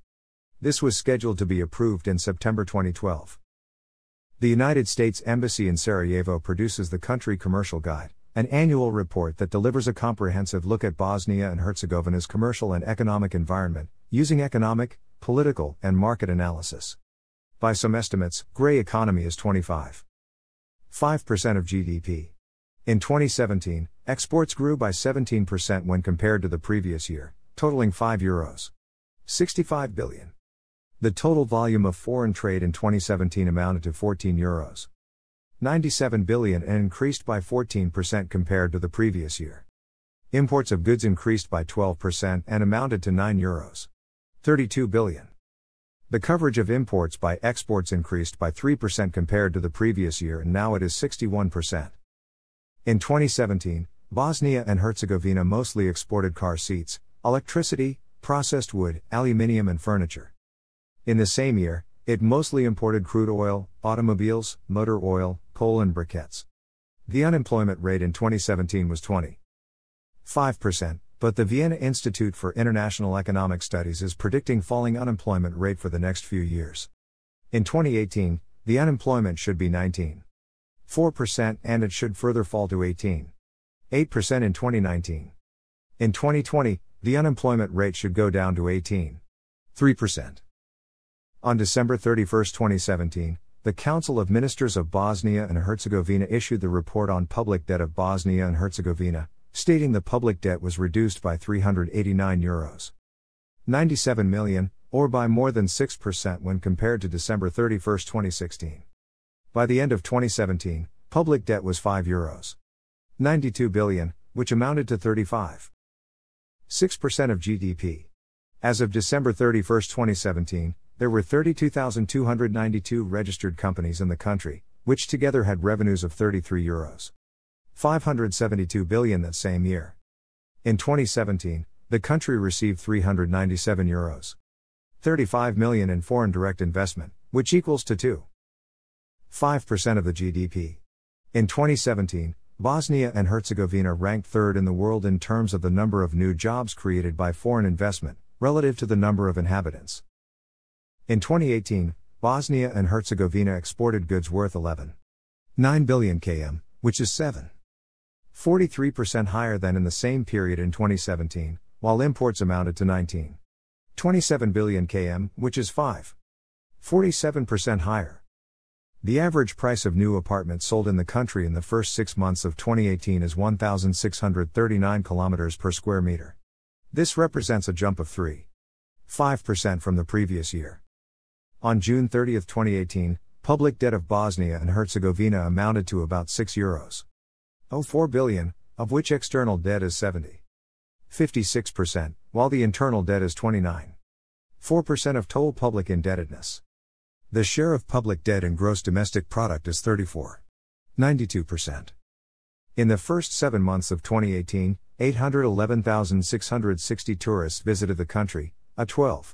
[SPEAKER 1] This was scheduled to be approved in September 2012. The United States Embassy in Sarajevo produces the Country Commercial Guide, an annual report that delivers a comprehensive look at Bosnia and Herzegovina's commercial and economic environment, using economic, political, and market analysis. By some estimates, gray economy is 25. 5% of GDP. In 2017, exports grew by 17% when compared to the previous year, totaling 5 euros 65 billion. The total volume of foreign trade in 2017 amounted to 14 euros 97 billion and increased by 14% compared to the previous year. Imports of goods increased by 12% and amounted to 9 euros 32 billion. The coverage of imports by exports increased by 3% compared to the previous year and now it is 61%. In 2017, Bosnia and Herzegovina mostly exported car seats, electricity, processed wood, aluminium, and furniture. In the same year, it mostly imported crude oil, automobiles, motor oil, coal, and briquettes. The unemployment rate in 2017 was 20.5%, but the Vienna Institute for International Economic Studies is predicting falling unemployment rate for the next few years. In 2018, the unemployment should be 19.4% and it should further fall to 18.8% in 2019. In 2020, the unemployment rate should go down to 18.3%. On December 31, 2017, the Council of Ministers of Bosnia and Herzegovina issued the report on public debt of Bosnia and Herzegovina, stating the public debt was reduced by 389 euros. 97 million, or by more than 6% when compared to December 31, 2016. By the end of 2017, public debt was 5 euros. 92 billion, which amounted to 35. 6% of GDP. As of December 31, 2017, there were 32,292 registered companies in the country, which together had revenues of 33 euros 572 billion that same year. In 2017, the country received 397 euros 35 million in foreign direct investment, which equals to 2.5% of the GDP. In 2017, Bosnia and Herzegovina ranked third in the world in terms of the number of new jobs created by foreign investment, relative to the number of inhabitants. In 2018, Bosnia and Herzegovina exported goods worth 11.9 billion km, which is 7.43% higher than in the same period in 2017, while imports amounted to 19.27 billion km, which is 5.47% higher. The average price of new apartments sold in the country in the first six months of 2018 is 1,639 km per square meter. This represents a jump of 3.5% from the previous year. On June 30, 2018, public debt of Bosnia and Herzegovina amounted to about 6 euros. 04 billion, of which external debt is 70, 56 percent while the internal debt is 29, 4 percent of total public indebtedness. The share of public debt in gross domestic product is 34, 92 percent In the first seven months of 2018, 811,660 tourists visited the country, a 12.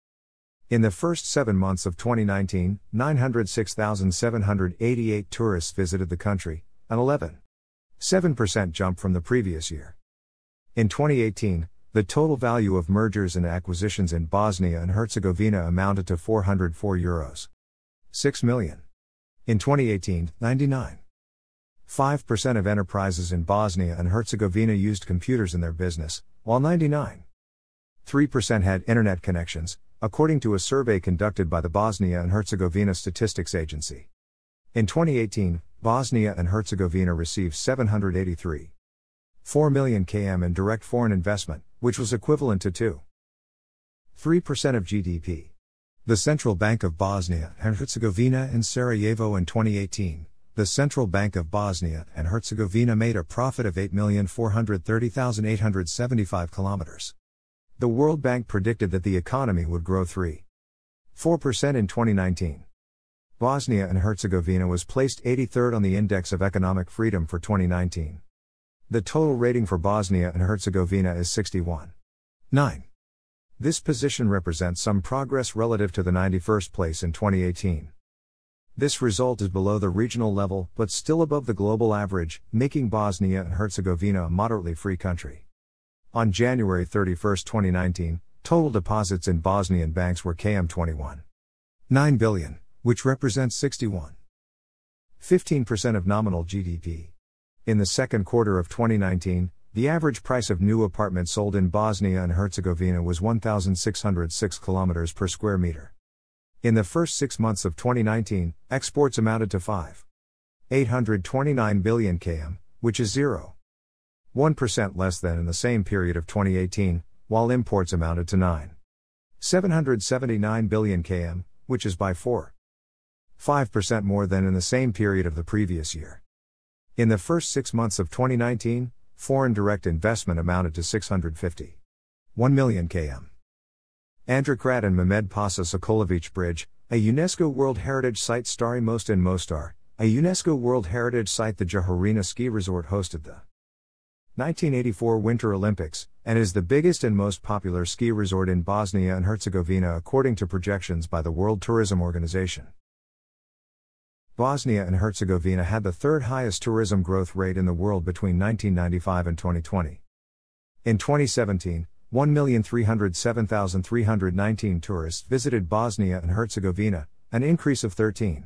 [SPEAKER 1] In the first seven months of 2019, 906,788 tourists visited the country, an 11.7% jump from the previous year. In 2018, the total value of mergers and acquisitions in Bosnia and Herzegovina amounted to 404 euros. 6 million. In 2018, 99. 5% of enterprises in Bosnia and Herzegovina used computers in their business, while 99. 3% had internet connections, according to a survey conducted by the Bosnia and Herzegovina Statistics Agency. In 2018, Bosnia and Herzegovina received 783.4 million km in direct foreign investment, which was equivalent to 23 percent of GDP. The Central Bank of Bosnia and Herzegovina in Sarajevo in 2018, the Central Bank of Bosnia and Herzegovina made a profit of 8,430,875 kilometers the World Bank predicted that the economy would grow 3.4% in 2019. Bosnia and Herzegovina was placed 83rd on the Index of Economic Freedom for 2019. The total rating for Bosnia and Herzegovina is 61. This position represents some progress relative to the 91st place in 2018. This result is below the regional level, but still above the global average, making Bosnia and Herzegovina a moderately free country. On January 31, 2019, total deposits in Bosnian banks were KM 21.9 billion, which represents 61. 15% of nominal GDP. In the second quarter of 2019, the average price of new apartments sold in Bosnia and Herzegovina was 1,606 km per square meter. In the first six months of 2019, exports amounted to 5. 829 billion km, which is 0. 1% less than in the same period of 2018, while imports amounted to 9,779 billion km, which is by 4.5% more than in the same period of the previous year. In the first six months of 2019, foreign direct investment amounted to 650. 1 million km. Andrikrat and Mehmed Pasa Sokolovich Bridge, a UNESCO World Heritage Site Starry Most in Mostar, a UNESCO World Heritage Site the Jahorina Ski Resort hosted the 1984 Winter Olympics, and is the biggest and most popular ski resort in Bosnia and Herzegovina according to projections by the World Tourism Organization. Bosnia and Herzegovina had the third highest tourism growth rate in the world between 1995 and 2020. In 2017, 1,307,319 tourists visited Bosnia and Herzegovina, an increase of 13.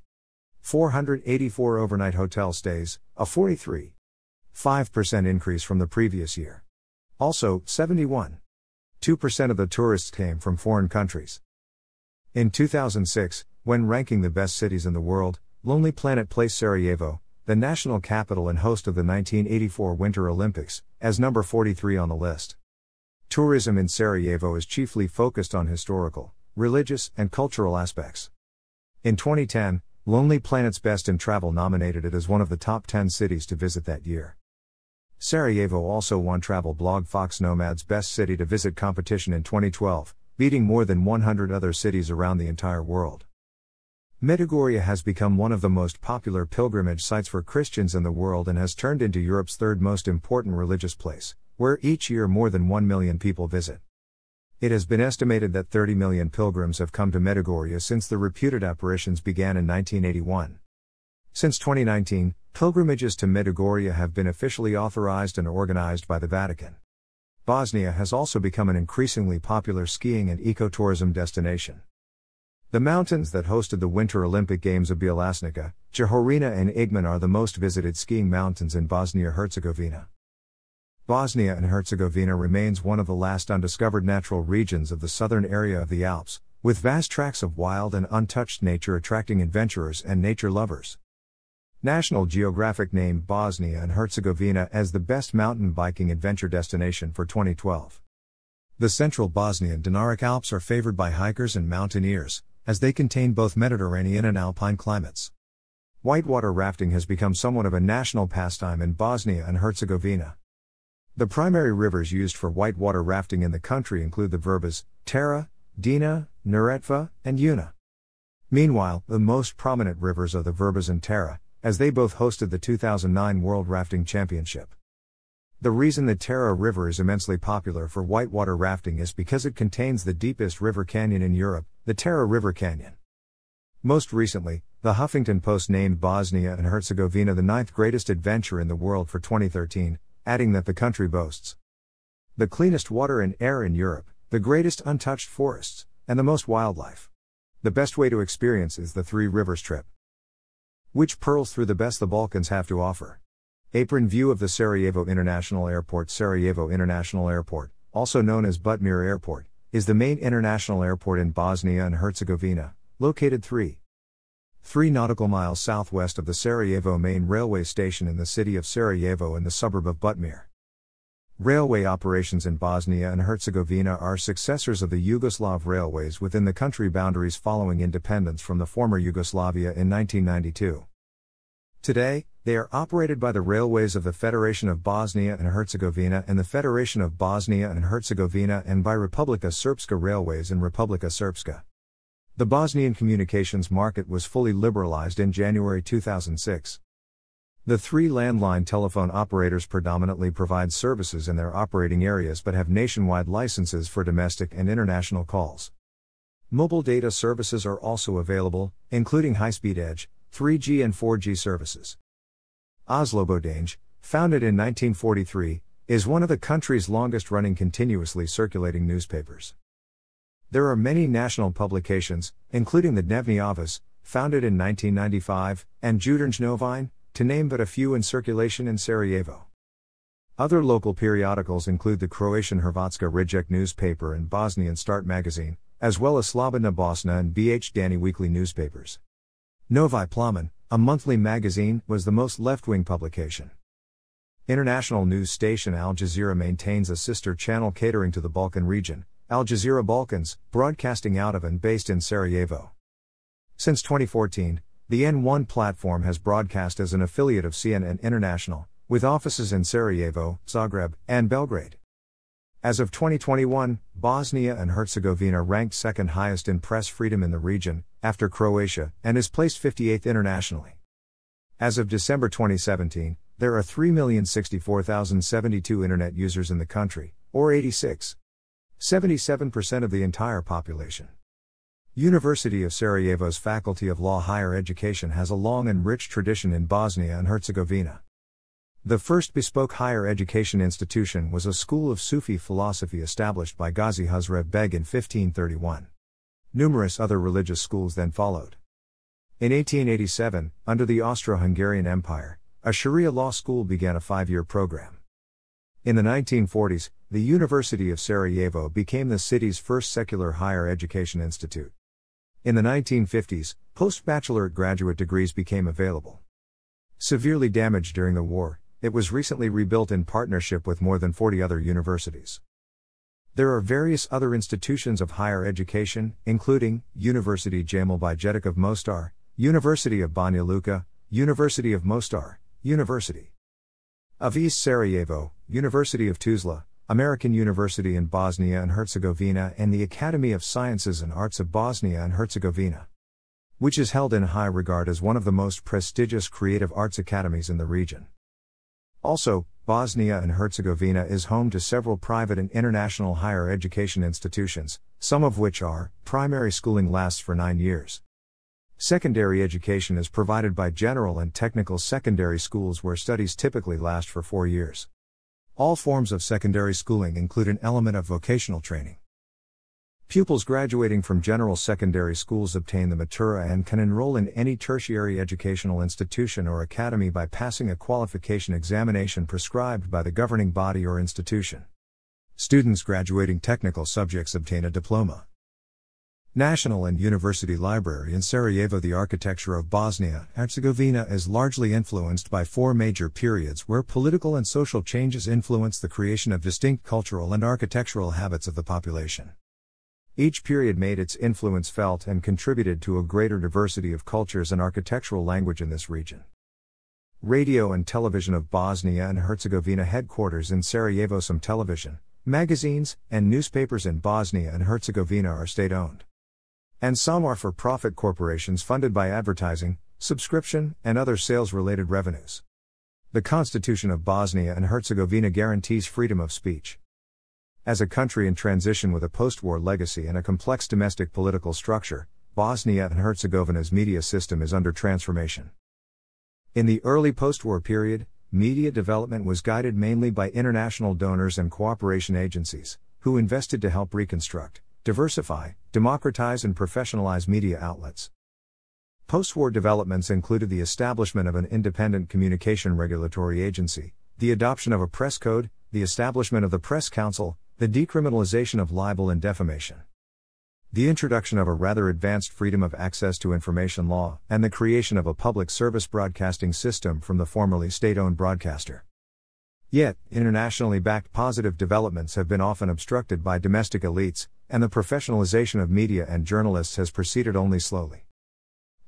[SPEAKER 1] 484 overnight hotel stays, a 435 percent increase from the previous year. Also, 712 percent of the tourists came from foreign countries. In 2006, when ranking the best cities in the world, Lonely Planet placed Sarajevo, the national capital and host of the 1984 Winter Olympics, as number 43 on the list. Tourism in Sarajevo is chiefly focused on historical, religious, and cultural aspects. In 2010, Lonely Planet's Best in Travel nominated it as one of the top 10 cities to visit that year. Sarajevo also won travel blog Fox Nomad's Best City to Visit competition in 2012, beating more than 100 other cities around the entire world. Medjugorje has become one of the most popular pilgrimage sites for Christians in the world and has turned into Europe's third most important religious place, where each year more than 1 million people visit. It has been estimated that 30 million pilgrims have come to Medjugorje since the reputed apparitions began in 1981. Since 2019, pilgrimages to Medjugorje have been officially authorized and organized by the Vatican. Bosnia has also become an increasingly popular skiing and ecotourism destination. The mountains that hosted the Winter Olympic Games of Bjelasnica, Jahorina and Igman are the most visited skiing mountains in Bosnia-Herzegovina. Bosnia and Herzegovina remains one of the last undiscovered natural regions of the southern area of the Alps, with vast tracts of wild and untouched nature attracting adventurers and nature lovers. National Geographic named Bosnia and Herzegovina as the best mountain biking adventure destination for 2012. The central Bosnian Dinaric Alps are favored by hikers and mountaineers, as they contain both Mediterranean and alpine climates. Whitewater rafting has become somewhat of a national pastime in Bosnia and Herzegovina. The primary rivers used for whitewater rafting in the country include the Verbas, Tara, Dina, Nuretva, and Una. Meanwhile, the most prominent rivers are the Verbas and Tara, as they both hosted the 2009 World Rafting Championship. The reason the Tara River is immensely popular for whitewater rafting is because it contains the deepest river canyon in Europe, the Tara River Canyon. Most recently, the Huffington Post named Bosnia and Herzegovina the ninth greatest adventure in the world for 2013, adding that the country boasts the cleanest water and air in Europe, the greatest untouched forests, and the most wildlife. The best way to experience is the Three Rivers trip, which pearls through the best the Balkans have to offer. Apron view of the Sarajevo International Airport Sarajevo International Airport, also known as Butmir Airport, is the main international airport in Bosnia and Herzegovina, located 3 3 nautical miles southwest of the Sarajevo main railway station in the city of Sarajevo in the suburb of Butmir. Railway operations in Bosnia and Herzegovina are successors of the Yugoslav railways within the country boundaries following independence from the former Yugoslavia in 1992. Today, they are operated by the railways of the Federation of Bosnia and Herzegovina and the Federation of Bosnia and Herzegovina and by Republika Srpska Railways in Republika Srpska. The Bosnian communications market was fully liberalized in January 2006. The three landline telephone operators predominantly provide services in their operating areas but have nationwide licenses for domestic and international calls. Mobile data services are also available, including high speed edge, 3G, and 4G services. Oslobodange, founded in 1943, is one of the country's longest running continuously circulating newspapers. There are many national publications, including the Dnevny Avis, founded in 1995, and Novine, to name but a few in circulation in Sarajevo. Other local periodicals include the Croatian Hrvatska Rijek newspaper and Bosnian Start magazine, as well as Slobodna Bosna and BH Danny weekly newspapers. Novi Plamen, a monthly magazine, was the most left wing publication. International news station Al Jazeera maintains a sister channel catering to the Balkan region, Al Jazeera Balkans, broadcasting out of and based in Sarajevo. Since 2014, the N1 platform has broadcast as an affiliate of CNN International, with offices in Sarajevo, Zagreb, and Belgrade. As of 2021, Bosnia and Herzegovina ranked second highest in press freedom in the region, after Croatia, and is placed 58th internationally. As of December 2017, there are 3,064,072 internet users in the country, or 86. 77% of the entire population. University of Sarajevo's Faculty of Law Higher Education has a long and rich tradition in Bosnia and Herzegovina. The first bespoke higher education institution was a school of Sufi philosophy established by Ghazi Hazrev Beg in 1531. Numerous other religious schools then followed. In 1887, under the Austro Hungarian Empire, a Sharia law school began a five year program. In the 1940s, the University of Sarajevo became the city's first secular higher education institute. In the 1950s, post bachelor graduate degrees became available. Severely damaged during the war, it was recently rebuilt in partnership with more than 40 other universities. There are various other institutions of higher education, including University Jamal Bajetic of Mostar, University of Banja Luka, University of Mostar, University of East Sarajevo, University of Tuzla, American University in Bosnia and Herzegovina and the Academy of Sciences and Arts of Bosnia and Herzegovina, which is held in high regard as one of the most prestigious creative arts academies in the region. Also, Bosnia and Herzegovina is home to several private and international higher education institutions, some of which are primary schooling lasts for nine years. Secondary education is provided by general and technical secondary schools where studies typically last for four years. All forms of secondary schooling include an element of vocational training. Pupils graduating from general secondary schools obtain the Matura and can enroll in any tertiary educational institution or academy by passing a qualification examination prescribed by the governing body or institution. Students graduating technical subjects obtain a diploma. National and University Library in Sarajevo The architecture of Bosnia Herzegovina is largely influenced by four major periods where political and social changes influence the creation of distinct cultural and architectural habits of the population. Each period made its influence felt and contributed to a greater diversity of cultures and architectural language in this region. Radio and Television of Bosnia and Herzegovina headquarters in Sarajevo Some television, magazines, and newspapers in Bosnia and Herzegovina are state owned and some are for profit corporations funded by advertising, subscription, and other sales related revenues. The Constitution of Bosnia and Herzegovina guarantees freedom of speech. As a country in transition with a post war legacy and a complex domestic political structure, Bosnia and Herzegovina's media system is under transformation. In the early post war period, media development was guided mainly by international donors and cooperation agencies, who invested to help reconstruct, diversify, democratize, and professionalize media outlets. Post-war developments included the establishment of an independent communication regulatory agency, the adoption of a press code, the establishment of the Press Council, the decriminalization of libel and defamation. The introduction of a rather advanced freedom of access to information law, and the creation of a public service broadcasting system from the formerly state owned broadcaster. Yet, internationally backed positive developments have been often obstructed by domestic elites, and the professionalization of media and journalists has proceeded only slowly.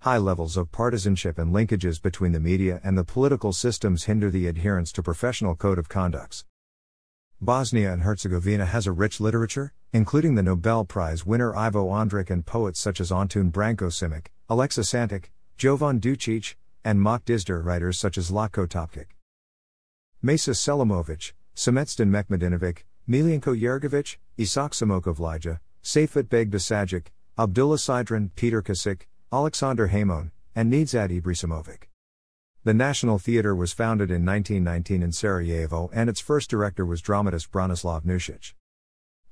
[SPEAKER 1] High levels of partisanship and linkages between the media and the political systems hinder the adherence to professional code of conducts. Bosnia and Herzegovina has a rich literature, including the Nobel Prize winner Ivo Andrić and poets such as Antun Branko Simic, Alexa Santic, Jovan Ducic, and mock Dizdar writers such as Lako Topkic. Mesa Selimovic, Semetstin Mekmedinovic, Milenko Yergovich, Isak Samokovlija, Safet Beg Basajic, Abdullah Sidran, Peter Kasik, Alexander Hamon, and Nidzad Ibrisimovic. The National Theatre was founded in 1919 in Sarajevo and its first director was dramatist Branislav Nušić.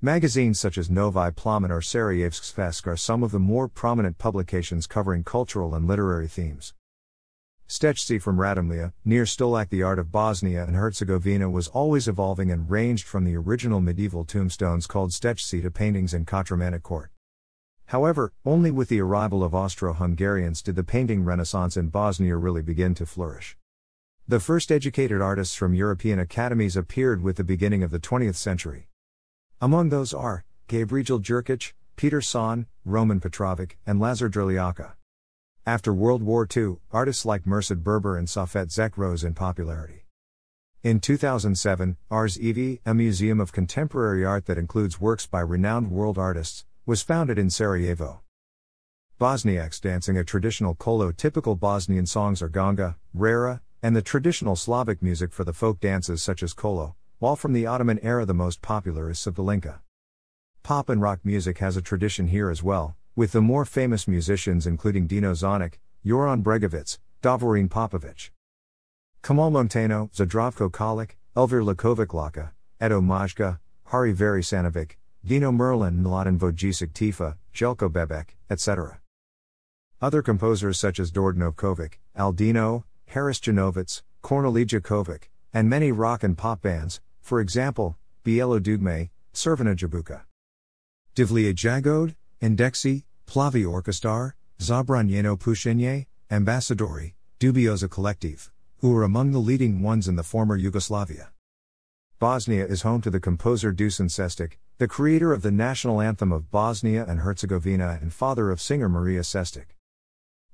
[SPEAKER 1] Magazines such as Novi Plamen or Sarajevsk Svesk are some of the more prominent publications covering cultural and literary themes. Stechci from Radomlia near Stolac. The art of Bosnia and Herzegovina was always evolving and ranged from the original medieval tombstones called Stechci to paintings in Kotromanic court. However, only with the arrival of Austro Hungarians did the painting renaissance in Bosnia really begin to flourish. The first educated artists from European academies appeared with the beginning of the 20th century. Among those are Gabriel Jurkic, Peter Son, Roman Petrovic, and Lazar Driliaka. After World War II, artists like Merced Berber and Safet Zek rose in popularity. In 2007, Ars Evi, a museum of contemporary art that includes works by renowned world artists, was founded in Sarajevo. Bosniaks dancing a traditional kolo typical Bosnian songs are ganga, rara, and the traditional Slavic music for the folk dances such as kolo, while from the Ottoman era the most popular is Savalinka. Pop and rock music has a tradition here as well, with the more famous musicians including Dino Zonic, Joran Bregovic, Davorin Popovic. Kamal Montano, Zdravko Kalik, Elvir Lakovic Laka, Edo Majka, Hari Verisanovic, Dino Merlin, Mladen Vojisic Tifa, Jelko Bebek, etc. Other composers such as Dordnov Kovic, Aldino, Harris Janovitz, Kornelija Kovic, and many rock and pop bands, for example, Bielo Dugme, Servana Jabuka. Divlia Jagod, Indexi, Plavi Orchestar, Zabranieno Pushenye, Ambassadori, Dubioza Collective, who were among the leading ones in the former Yugoslavia. Bosnia is home to the composer Dusan Sestic, the creator of the national anthem of Bosnia and Herzegovina and father of singer Maria Sestic.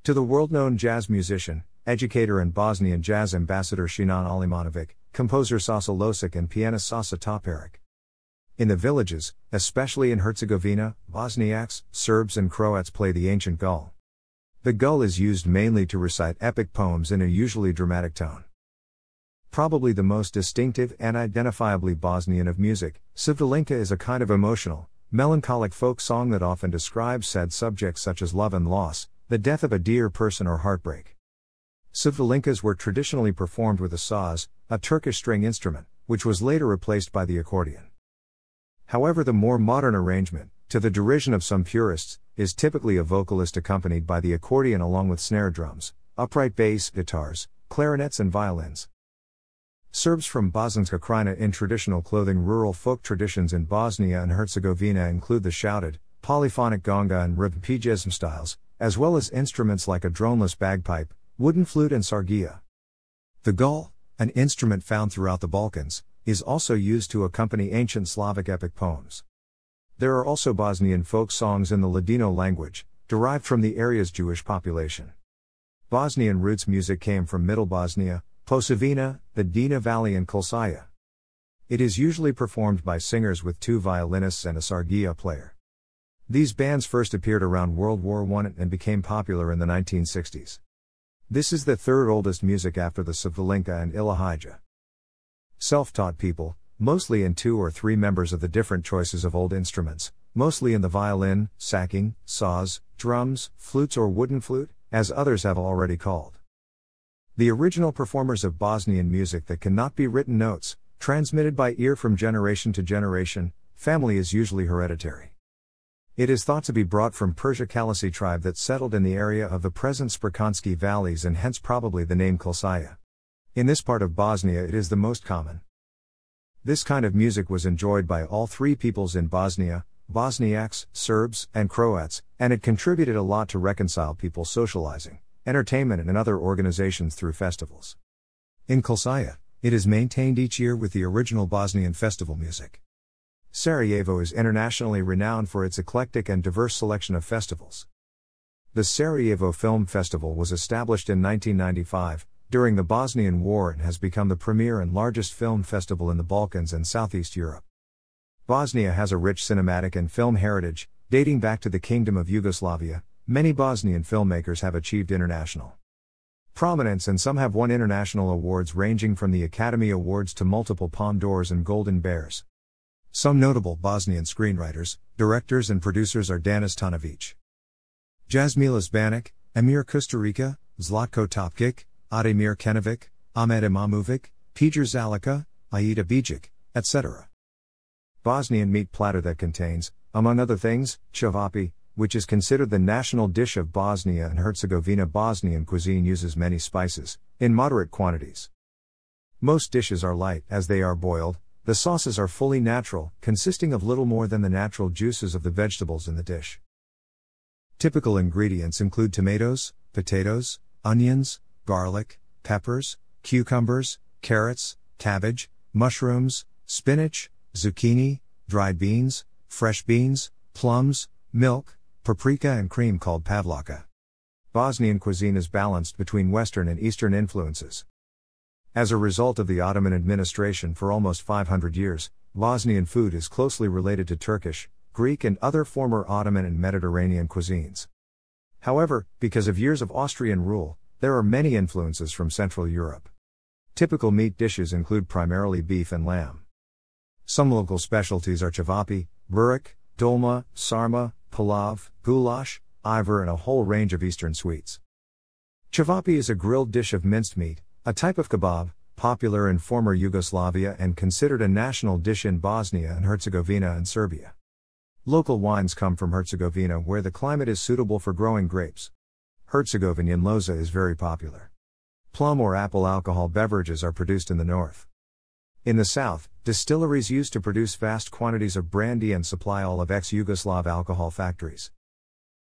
[SPEAKER 1] To the world known jazz musician, educator, and Bosnian jazz ambassador Shinan Alimanovic, composer Sasa Losic, and pianist Sasa Toperic. In the villages, especially in Herzegovina, Bosniaks, Serbs, and Croats play the ancient gull. The gull is used mainly to recite epic poems in a usually dramatic tone. Probably the most distinctive and identifiably Bosnian of music, Sivdalinka is a kind of emotional, melancholic folk song that often describes sad subjects such as love and loss, the death of a dear person, or heartbreak. Sivdalinkas were traditionally performed with a saz, a Turkish string instrument, which was later replaced by the accordion. However, the more modern arrangement, to the derision of some purists, is typically a vocalist accompanied by the accordion along with snare drums, upright bass, guitars, clarinets, and violins. Serbs from Bosanska Krajina in traditional clothing Rural folk traditions in Bosnia and Herzegovina include the shouted, polyphonic gonga and ribpijesm styles, as well as instruments like a droneless bagpipe, wooden flute and sargia. The gall, an instrument found throughout the Balkans, is also used to accompany ancient Slavic epic poems. There are also Bosnian folk songs in the Ladino language, derived from the area's Jewish population. Bosnian roots music came from Middle Bosnia, Posavina, the Dina Valley, and Kolsaja. It is usually performed by singers with two violinists and a sargia player. These bands first appeared around World War I and became popular in the 1960s. This is the third oldest music after the Savalinka and Ilahija. Self taught people, mostly in two or three members of the different choices of old instruments, mostly in the violin, sacking, saws, drums, flutes, or wooden flute, as others have already called. The original performers of Bosnian music that cannot be written notes, transmitted by ear from generation to generation, family is usually hereditary. It is thought to be brought from Persia Kalasi tribe that settled in the area of the present Sprakonsky valleys and hence probably the name Kalsaya. In this part of Bosnia, it is the most common. This kind of music was enjoyed by all three peoples in Bosnia Bosniaks, Serbs, and Croats, and it contributed a lot to reconcile people socializing, entertainment, and other organizations through festivals. In Kulsaya, it is maintained each year with the original Bosnian festival music. Sarajevo is internationally renowned for its eclectic and diverse selection of festivals. The Sarajevo Film Festival was established in 1995 during the Bosnian War and has become the premier and largest film festival in the Balkans and Southeast Europe. Bosnia has a rich cinematic and film heritage, dating back to the Kingdom of Yugoslavia. Many Bosnian filmmakers have achieved international prominence and some have won international awards ranging from the Academy Awards to multiple Palm d'Ors and Golden Bears. Some notable Bosnian screenwriters, directors and producers are Danis Tanovic, Jasmila Zbanik, Emir Kusturica, Zlatko Topkic, Ademir Kenevic, Ahmed Imamovic, Peter Zalika, Aida Bijic, etc. Bosnian meat platter that contains, among other things, chavapi, which is considered the national dish of Bosnia and Herzegovina. Bosnian cuisine uses many spices, in moderate quantities. Most dishes are light as they are boiled, the sauces are fully natural, consisting of little more than the natural juices of the vegetables in the dish. Typical ingredients include tomatoes, potatoes, onions, garlic, peppers, cucumbers, carrots, cabbage, mushrooms, spinach, zucchini, dried beans, fresh beans, plums, milk, paprika, and cream called pavlaka. Bosnian cuisine is balanced between Western and Eastern influences. As a result of the Ottoman administration for almost 500 years, Bosnian food is closely related to Turkish, Greek, and other former Ottoman and Mediterranean cuisines. However, because of years of Austrian rule, there are many influences from Central Europe. Typical meat dishes include primarily beef and lamb. Some local specialties are chavapi, burek, dolma, sarma, pilav, goulash, iver, and a whole range of Eastern sweets. Chavapi is a grilled dish of minced meat, a type of kebab, popular in former Yugoslavia and considered a national dish in Bosnia and Herzegovina and Serbia. Local wines come from Herzegovina where the climate is suitable for growing grapes. Herzegovinian loza is very popular. Plum or apple alcohol beverages are produced in the north. In the south, distilleries used to produce vast quantities of brandy and supply all of ex Yugoslav alcohol factories.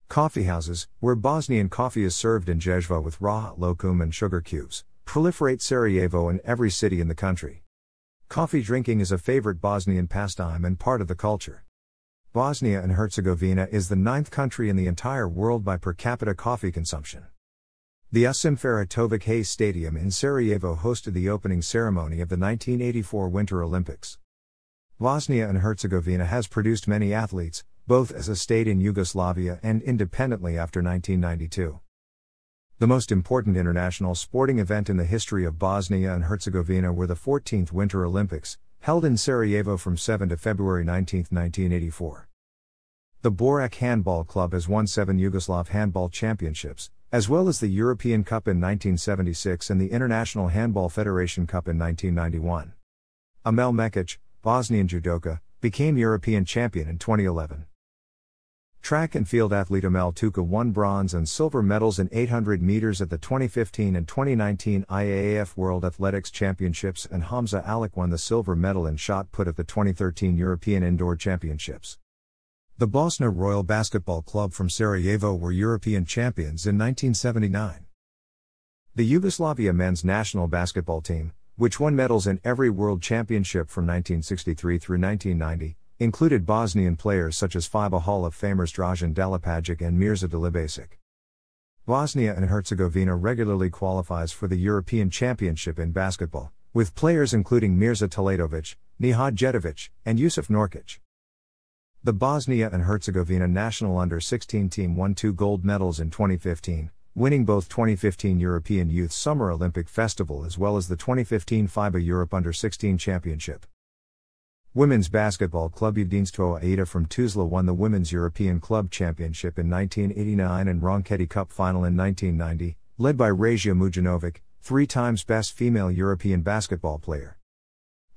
[SPEAKER 1] Coffeehouses, where Bosnian coffee is served in Jezva with raw locum and sugar cubes, proliferate Sarajevo and every city in the country. Coffee drinking is a favorite Bosnian pastime and part of the culture. Bosnia and Herzegovina is the ninth country in the entire world by per capita coffee consumption. The Asim Ferhatovic Hayes Stadium in Sarajevo hosted the opening ceremony of the 1984 Winter Olympics. Bosnia and Herzegovina has produced many athletes, both as a state in Yugoslavia and independently after 1992. The most important international sporting event in the history of Bosnia and Herzegovina were the 14th Winter Olympics, held in Sarajevo from 7 to February 19, 1984. The Borac Handball Club has won seven Yugoslav handball championships, as well as the European Cup in 1976 and the International Handball Federation Cup in 1991. Amel Mekic, Bosnian judoka, became European champion in 2011. Track and field athlete Amel Tuca won bronze and silver medals in 800 meters at the 2015 and 2019 IAAF World Athletics Championships, and Hamza Alek won the silver medal in shot put at the 2013 European Indoor Championships. The Bosna Royal Basketball Club from Sarajevo were European champions in 1979. The Yugoslavia men's national basketball team, which won medals in every world championship from 1963 through 1990, included Bosnian players such as FIBA Hall of Famers Dražen Dalipajic and Mirza Delibasic. Bosnia and Herzegovina regularly qualifies for the European Championship in basketball, with players including Mirza Teletovic, Nihad Jedović, and Yusuf Norkic. The Bosnia and Herzegovina national under 16 team won two gold medals in 2015, winning both 2015 European Youth Summer Olympic Festival as well as the 2015 FIBA Europe Under 16 Championship. Women's basketball club Udinstvo Aida from Tuzla won the Women's European Club Championship in 1989 and Ronchetti Cup final in 1990, led by Razia Mujanovic, three times best female European basketball player.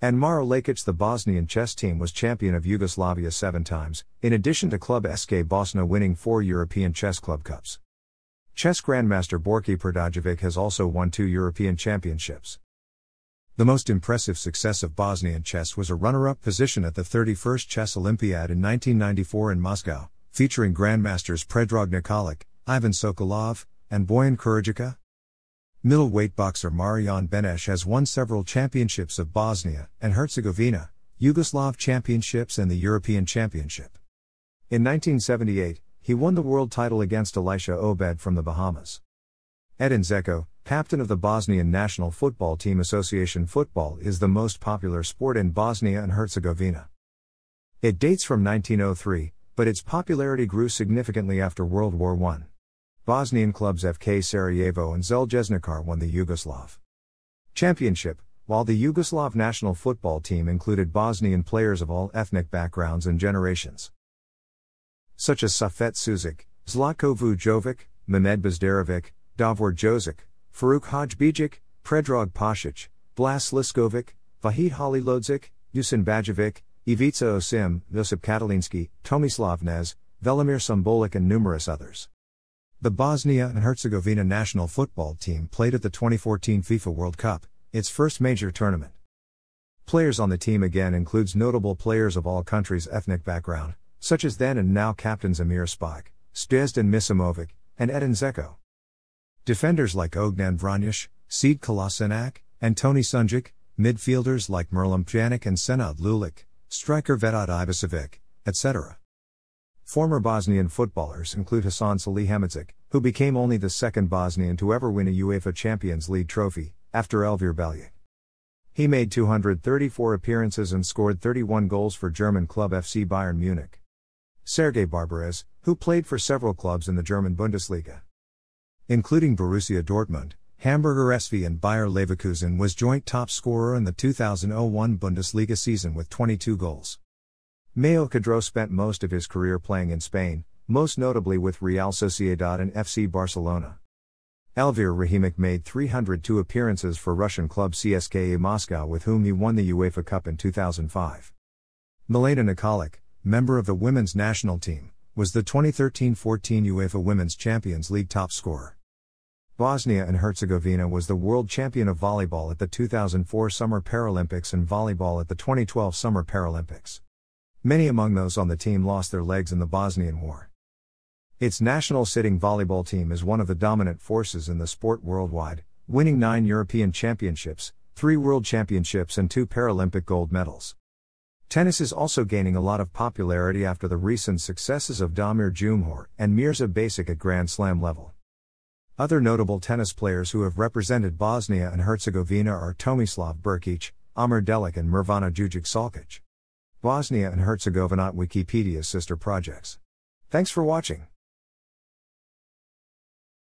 [SPEAKER 1] And Maro Lakic, the Bosnian chess team, was champion of Yugoslavia seven times, in addition to club SK Bosna winning four European Chess Club Cups. Chess Grandmaster Borki Prdajevic has also won two European championships. The most impressive success of Bosnian chess was a runner up position at the 31st Chess Olympiad in 1994 in Moscow, featuring grandmasters Predrag Nikolic, Ivan Sokolov, and Boyan Kurajica. Middleweight boxer Marjan Benes has won several championships of Bosnia and Herzegovina, Yugoslav championships, and the European Championship. In 1978, he won the world title against Elisha Obed from the Bahamas. Edin Zeko, Captain of the Bosnian National Football Team Association football is the most popular sport in Bosnia and Herzegovina. It dates from 1903, but its popularity grew significantly after World War I. Bosnian clubs FK Sarajevo and Zeljeznikar won the Yugoslav Championship, while the Yugoslav national football team included Bosnian players of all ethnic backgrounds and generations, such as Safet Suzic, Zlatko Vujovic, Mehmed Bazdarevic, Davor Jozic, Faruk Hajbijic, Predrag Pasic, Blas Liskovic, Vahid Halilodzic, Yusin Bajovic, Ivica Osim, Josip Katalinški, Tomislav Nez, Velimir Sombolik and numerous others. The Bosnia and Herzegovina national football team played at the 2014 FIFA World Cup, its first major tournament. Players on the team again includes notable players of all countries' ethnic background, such as then and now captains Amir Spike, Stezdan Misimovic, and Edin Zeko. Defenders like Ognan Vranjic, Seed Kolasinak, and Tony Sunjic, midfielders like Merlim Pjanic and Senad Lulic, striker Vedad Ivasevic, etc. Former Bosnian footballers include Hasan Salihamidzic, who became only the second Bosnian to ever win a UEFA Champions League trophy, after Elvir Baljic. He made 234 appearances and scored 31 goals for German club FC Bayern Munich. Sergei Barbarez, who played for several clubs in the German Bundesliga including Borussia Dortmund, Hamburger SV and Bayer Leverkusen was joint top scorer in the 2001 Bundesliga season with 22 goals. Mayo Cadro spent most of his career playing in Spain, most notably with Real Sociedad and FC Barcelona. Elvir Rahimic made 302 appearances for Russian club CSKA Moscow with whom he won the UEFA Cup in 2005. Milena Nikolic, member of the women's national team, was the 2013-14 UEFA Women's Champions League top scorer. Bosnia and Herzegovina was the world champion of volleyball at the 2004 Summer Paralympics and volleyball at the 2012 Summer Paralympics. Many among those on the team lost their legs in the Bosnian War. Its national sitting volleyball team is one of the dominant forces in the sport worldwide, winning nine European championships, three world championships, and two Paralympic gold medals. Tennis is also gaining a lot of popularity after the recent successes of Damir Jumhor and Mirza Basic at Grand Slam level. Other notable tennis players who have represented Bosnia and Herzegovina are Tomislav Berkic, Amir Delic and Mirvana Jujic Salkic. Bosnia and Herzegovina Wikipedia sister projects. Thanks for watching.